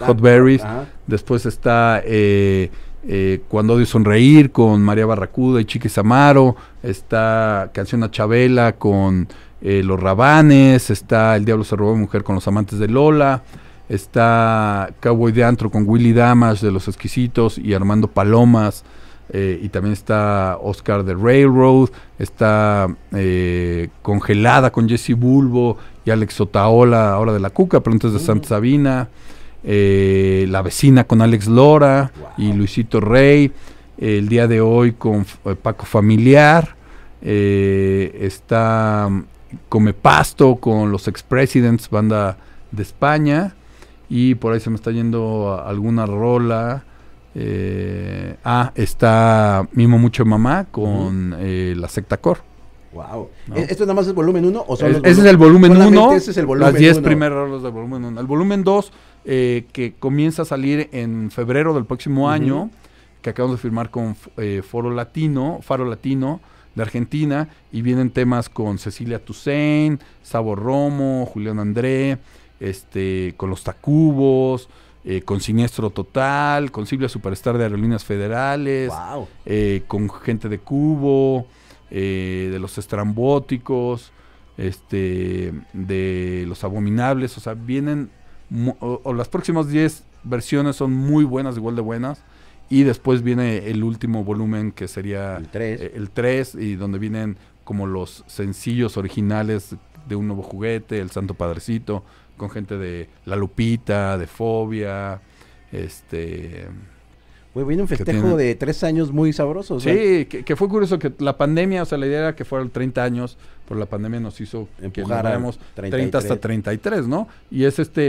Hot Berries. Después está... Eh, eh, Cuando odio sonreír con María Barracuda y Chiquis Amaro, está Canción a Chabela con Los Rabanes, está El Diablo se robó mujer con los amantes de Lola, está Cowboy de Antro con Willy Damas de Los Exquisitos y Armando Palomas. Eh, y también está Oscar de Railroad, está eh, Congelada con Jesse Bulbo y Alex Otaola, ahora de la Cuca, pero antes de mm. Santa Sabina, eh, La Vecina con Alex Lora y Luisito Rey, el día de hoy con Paco Familiar, está mm, Come Pasto con los Ex-Presidents banda de España, y por ahí se me está yendo alguna rola. Eh, ah, está Mimo Mucho Mamá con eh, la secta Core. Wow. ¿Esto nada más es volumen 1 o solo Ese el volumen 1. Ese es el volumen Las 10 primeras rolas del volumen 1. El volumen 2, eh, que comienza a salir en febrero del próximo año, que acabamos de firmar con eh, Foro Latino, Faro Latino de Argentina, y vienen temas con Cecilia Toussaint, Sabor Romo, Julián André este, con los Tacubos, eh, con Siniestro Total, con Silvia Superstar de Aerolíneas Federales, eh, con gente de Cubo, eh, de los Estrambóticos, este, de los Abominables, o sea, vienen, o, las próximas 10 versiones son muy buenas, igual de buenas. Y después viene el último volumen que sería el 3, y donde vienen como los sencillos originales de un nuevo juguete, el Santo Padrecito, con gente de La Lupita, de Fobia, este... Güey, viene un festejo de tres años muy sabroso. ¿eh? Sí, que, fue curioso que la pandemia, o sea, la idea era que fueran 30 años, pero la pandemia nos hizo Empujar que nos 30 hasta 33, ¿no? Y es este,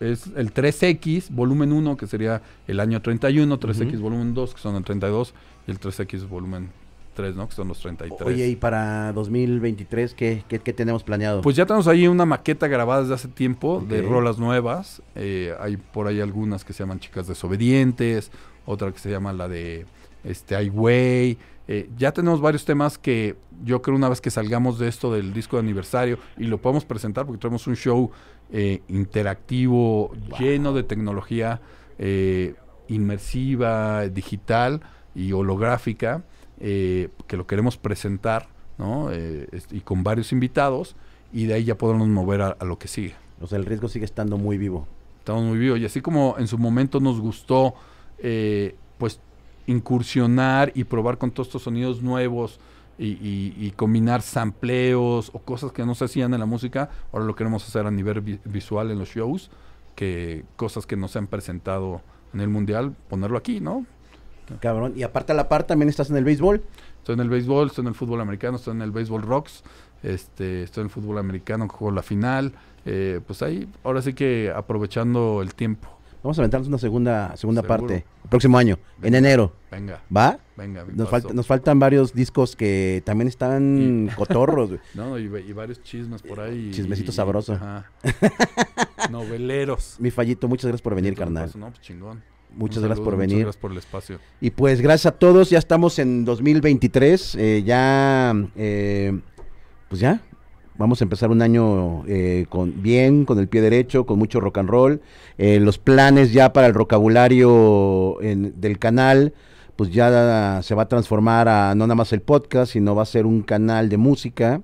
es el 3X volumen 1, que sería el año 31, 3X volumen 2, que son el 32, y el 3X volumen ¿no? Que son los 33. Oye, ¿y para 2023 qué, qué, qué tenemos planeado? Pues ya tenemos ahí una maqueta grabada desde hace tiempo de rolas nuevas. Eh, hay por ahí algunas que se llaman Chicas Desobedientes, otra que se llama la de este, I eh, ya tenemos varios temas que yo creo una vez que salgamos de esto del disco de aniversario y lo podemos presentar porque tenemos un show eh, interactivo lleno de tecnología inmersiva, digital y holográfica eh, que lo queremos presentar, ¿no? Eh, y con varios invitados, y de ahí ya podremos mover a, lo que sigue. O sea, el riesgo sigue estando muy vivo. Estamos muy vivos. Y así como en su momento nos gustó, eh, pues, incursionar y probar con todos estos sonidos nuevos, y, y, y, combinar sampleos o cosas que no se hacían en la música, ahora lo queremos hacer a nivel visual en los shows, que cosas que no se han presentado en el mundial, ponerlo aquí, ¿no? Cabrón. Y aparte a la par también estás en el béisbol. Estoy en el béisbol, estoy en el fútbol americano, estoy en el béisbol rocks, este, estoy en el fútbol americano, juego la final. Eh, pues ahí, ahora sí que aprovechando el tiempo. Vamos a aventarnos una segunda, segunda parte. próximo año, en enero. Venga. ¿Va? Venga. Nos, nos faltan varios discos que también están cotorros. no, y, varios chismes por ahí. Chismecito sabroso. Noveleros. Mi fallito, muchas gracias por venir, carnal. No, pues chingón. Muchas gracias por venir. Muchas gracias por el espacio. Y pues gracias a todos. Ya estamos en 2023. Eh, ya, eh, pues ya, vamos a empezar un año eh, con bien, con el pie derecho, con mucho rock and roll. los planes ya para el vocabulario del canal, pues ya se va a transformar a no nada más el podcast, sino va a ser un canal de música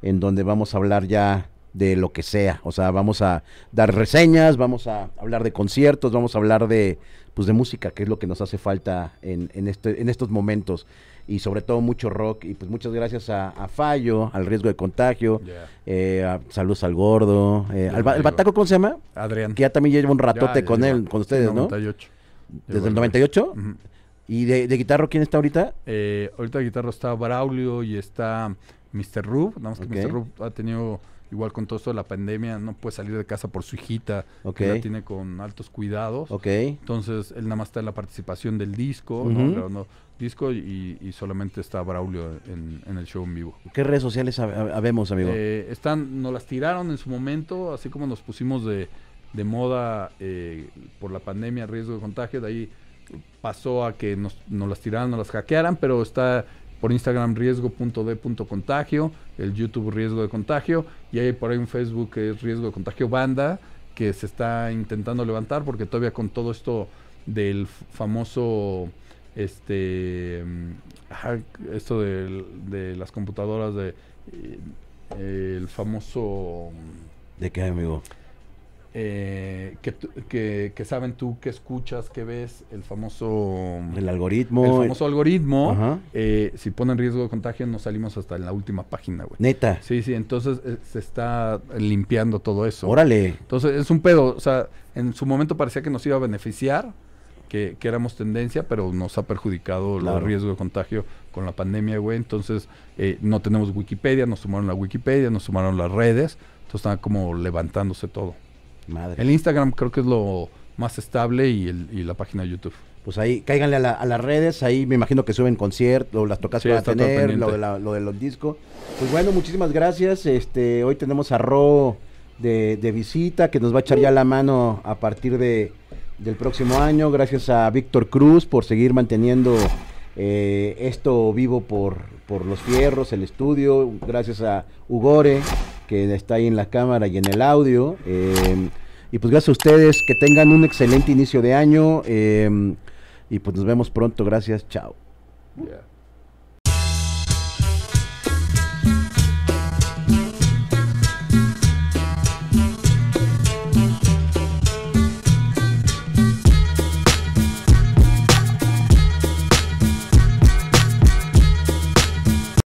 en donde vamos a hablar ya de lo que sea. O sea, vamos a dar reseñas, vamos a hablar de conciertos, vamos a hablar de, pues, de música, que es lo que nos hace falta en, este, en estos momentos. Y sobre todo mucho rock. Y pues muchas gracias a, Fallo, al riesgo de contagio. Eh, saludos al gordo. Eh, al, el bataco, ¿cómo se llama? Adrián. Que ya también lleva un ratote con él, con ustedes, ¿no? Desde el 98. el 98? ¿Y de, guitarro quién está ahorita? Eh, ahorita de guitarro está Braulio y está Mr. Rub. Nada más que Mr. Rub ha tenido, igual con todo esto de la pandemia, no puede salir de casa por su hijita. Que la tiene con altos cuidados. Okay. Entonces, él nada más está en la participación del disco, disco y, solamente está Braulio en, el show en vivo. ¿Qué redes sociales habemos, amigo? Eh, están, nos las tiraron en su momento, así como nos pusimos de, moda eh, por la pandemia, riesgo de contagio, de ahí pasó a que nos, nos las tiraran, nos las hackearan, pero está por Instagram riesgo.d.contagio, el YouTube riesgo de contagio y hay por ahí un Facebook que es riesgo de contagio banda que se está intentando levantar porque todavía con todo esto del famoso este mm, esto de, de las computadoras de eh, el famoso de qué amigo eh, que, saben tú, que escuchas, que ves, el famoso... El algoritmo. El famoso algoritmo. Eh, si ponen riesgo de contagio, nos salimos hasta en la última página, güey. Neta. Sí, sí, entonces eh, se está limpiando todo eso. Órale. Entonces es un pedo, o sea, en su momento parecía que nos iba a beneficiar, que, éramos tendencia, pero nos ha perjudicado el riesgo de contagio con la pandemia, güey. Entonces eh, no tenemos Wikipedia, nos sumaron la Wikipedia, nos sumaron las redes, entonces está como levantándose todo. El Instagram creo que es lo más estable y, la página de YouTube. Pues ahí, cáiganle a, las redes, ahí me imagino que suben conciertos, las tocas para tener, lo de, los discos. Pues bueno, muchísimas gracias. Este, hoy tenemos a Ro de, visita, que nos va a echar ya la mano a partir del próximo año. Gracias a Víctor Cruz por seguir manteniendo eh, esto vivo por, por los fierros, el estudio. Gracias a Ugore que está ahí en la cámara y en el audio. Em, y pues gracias a ustedes, que tengan un excelente inicio de año. Em, y pues nos vemos pronto. Gracias, chao.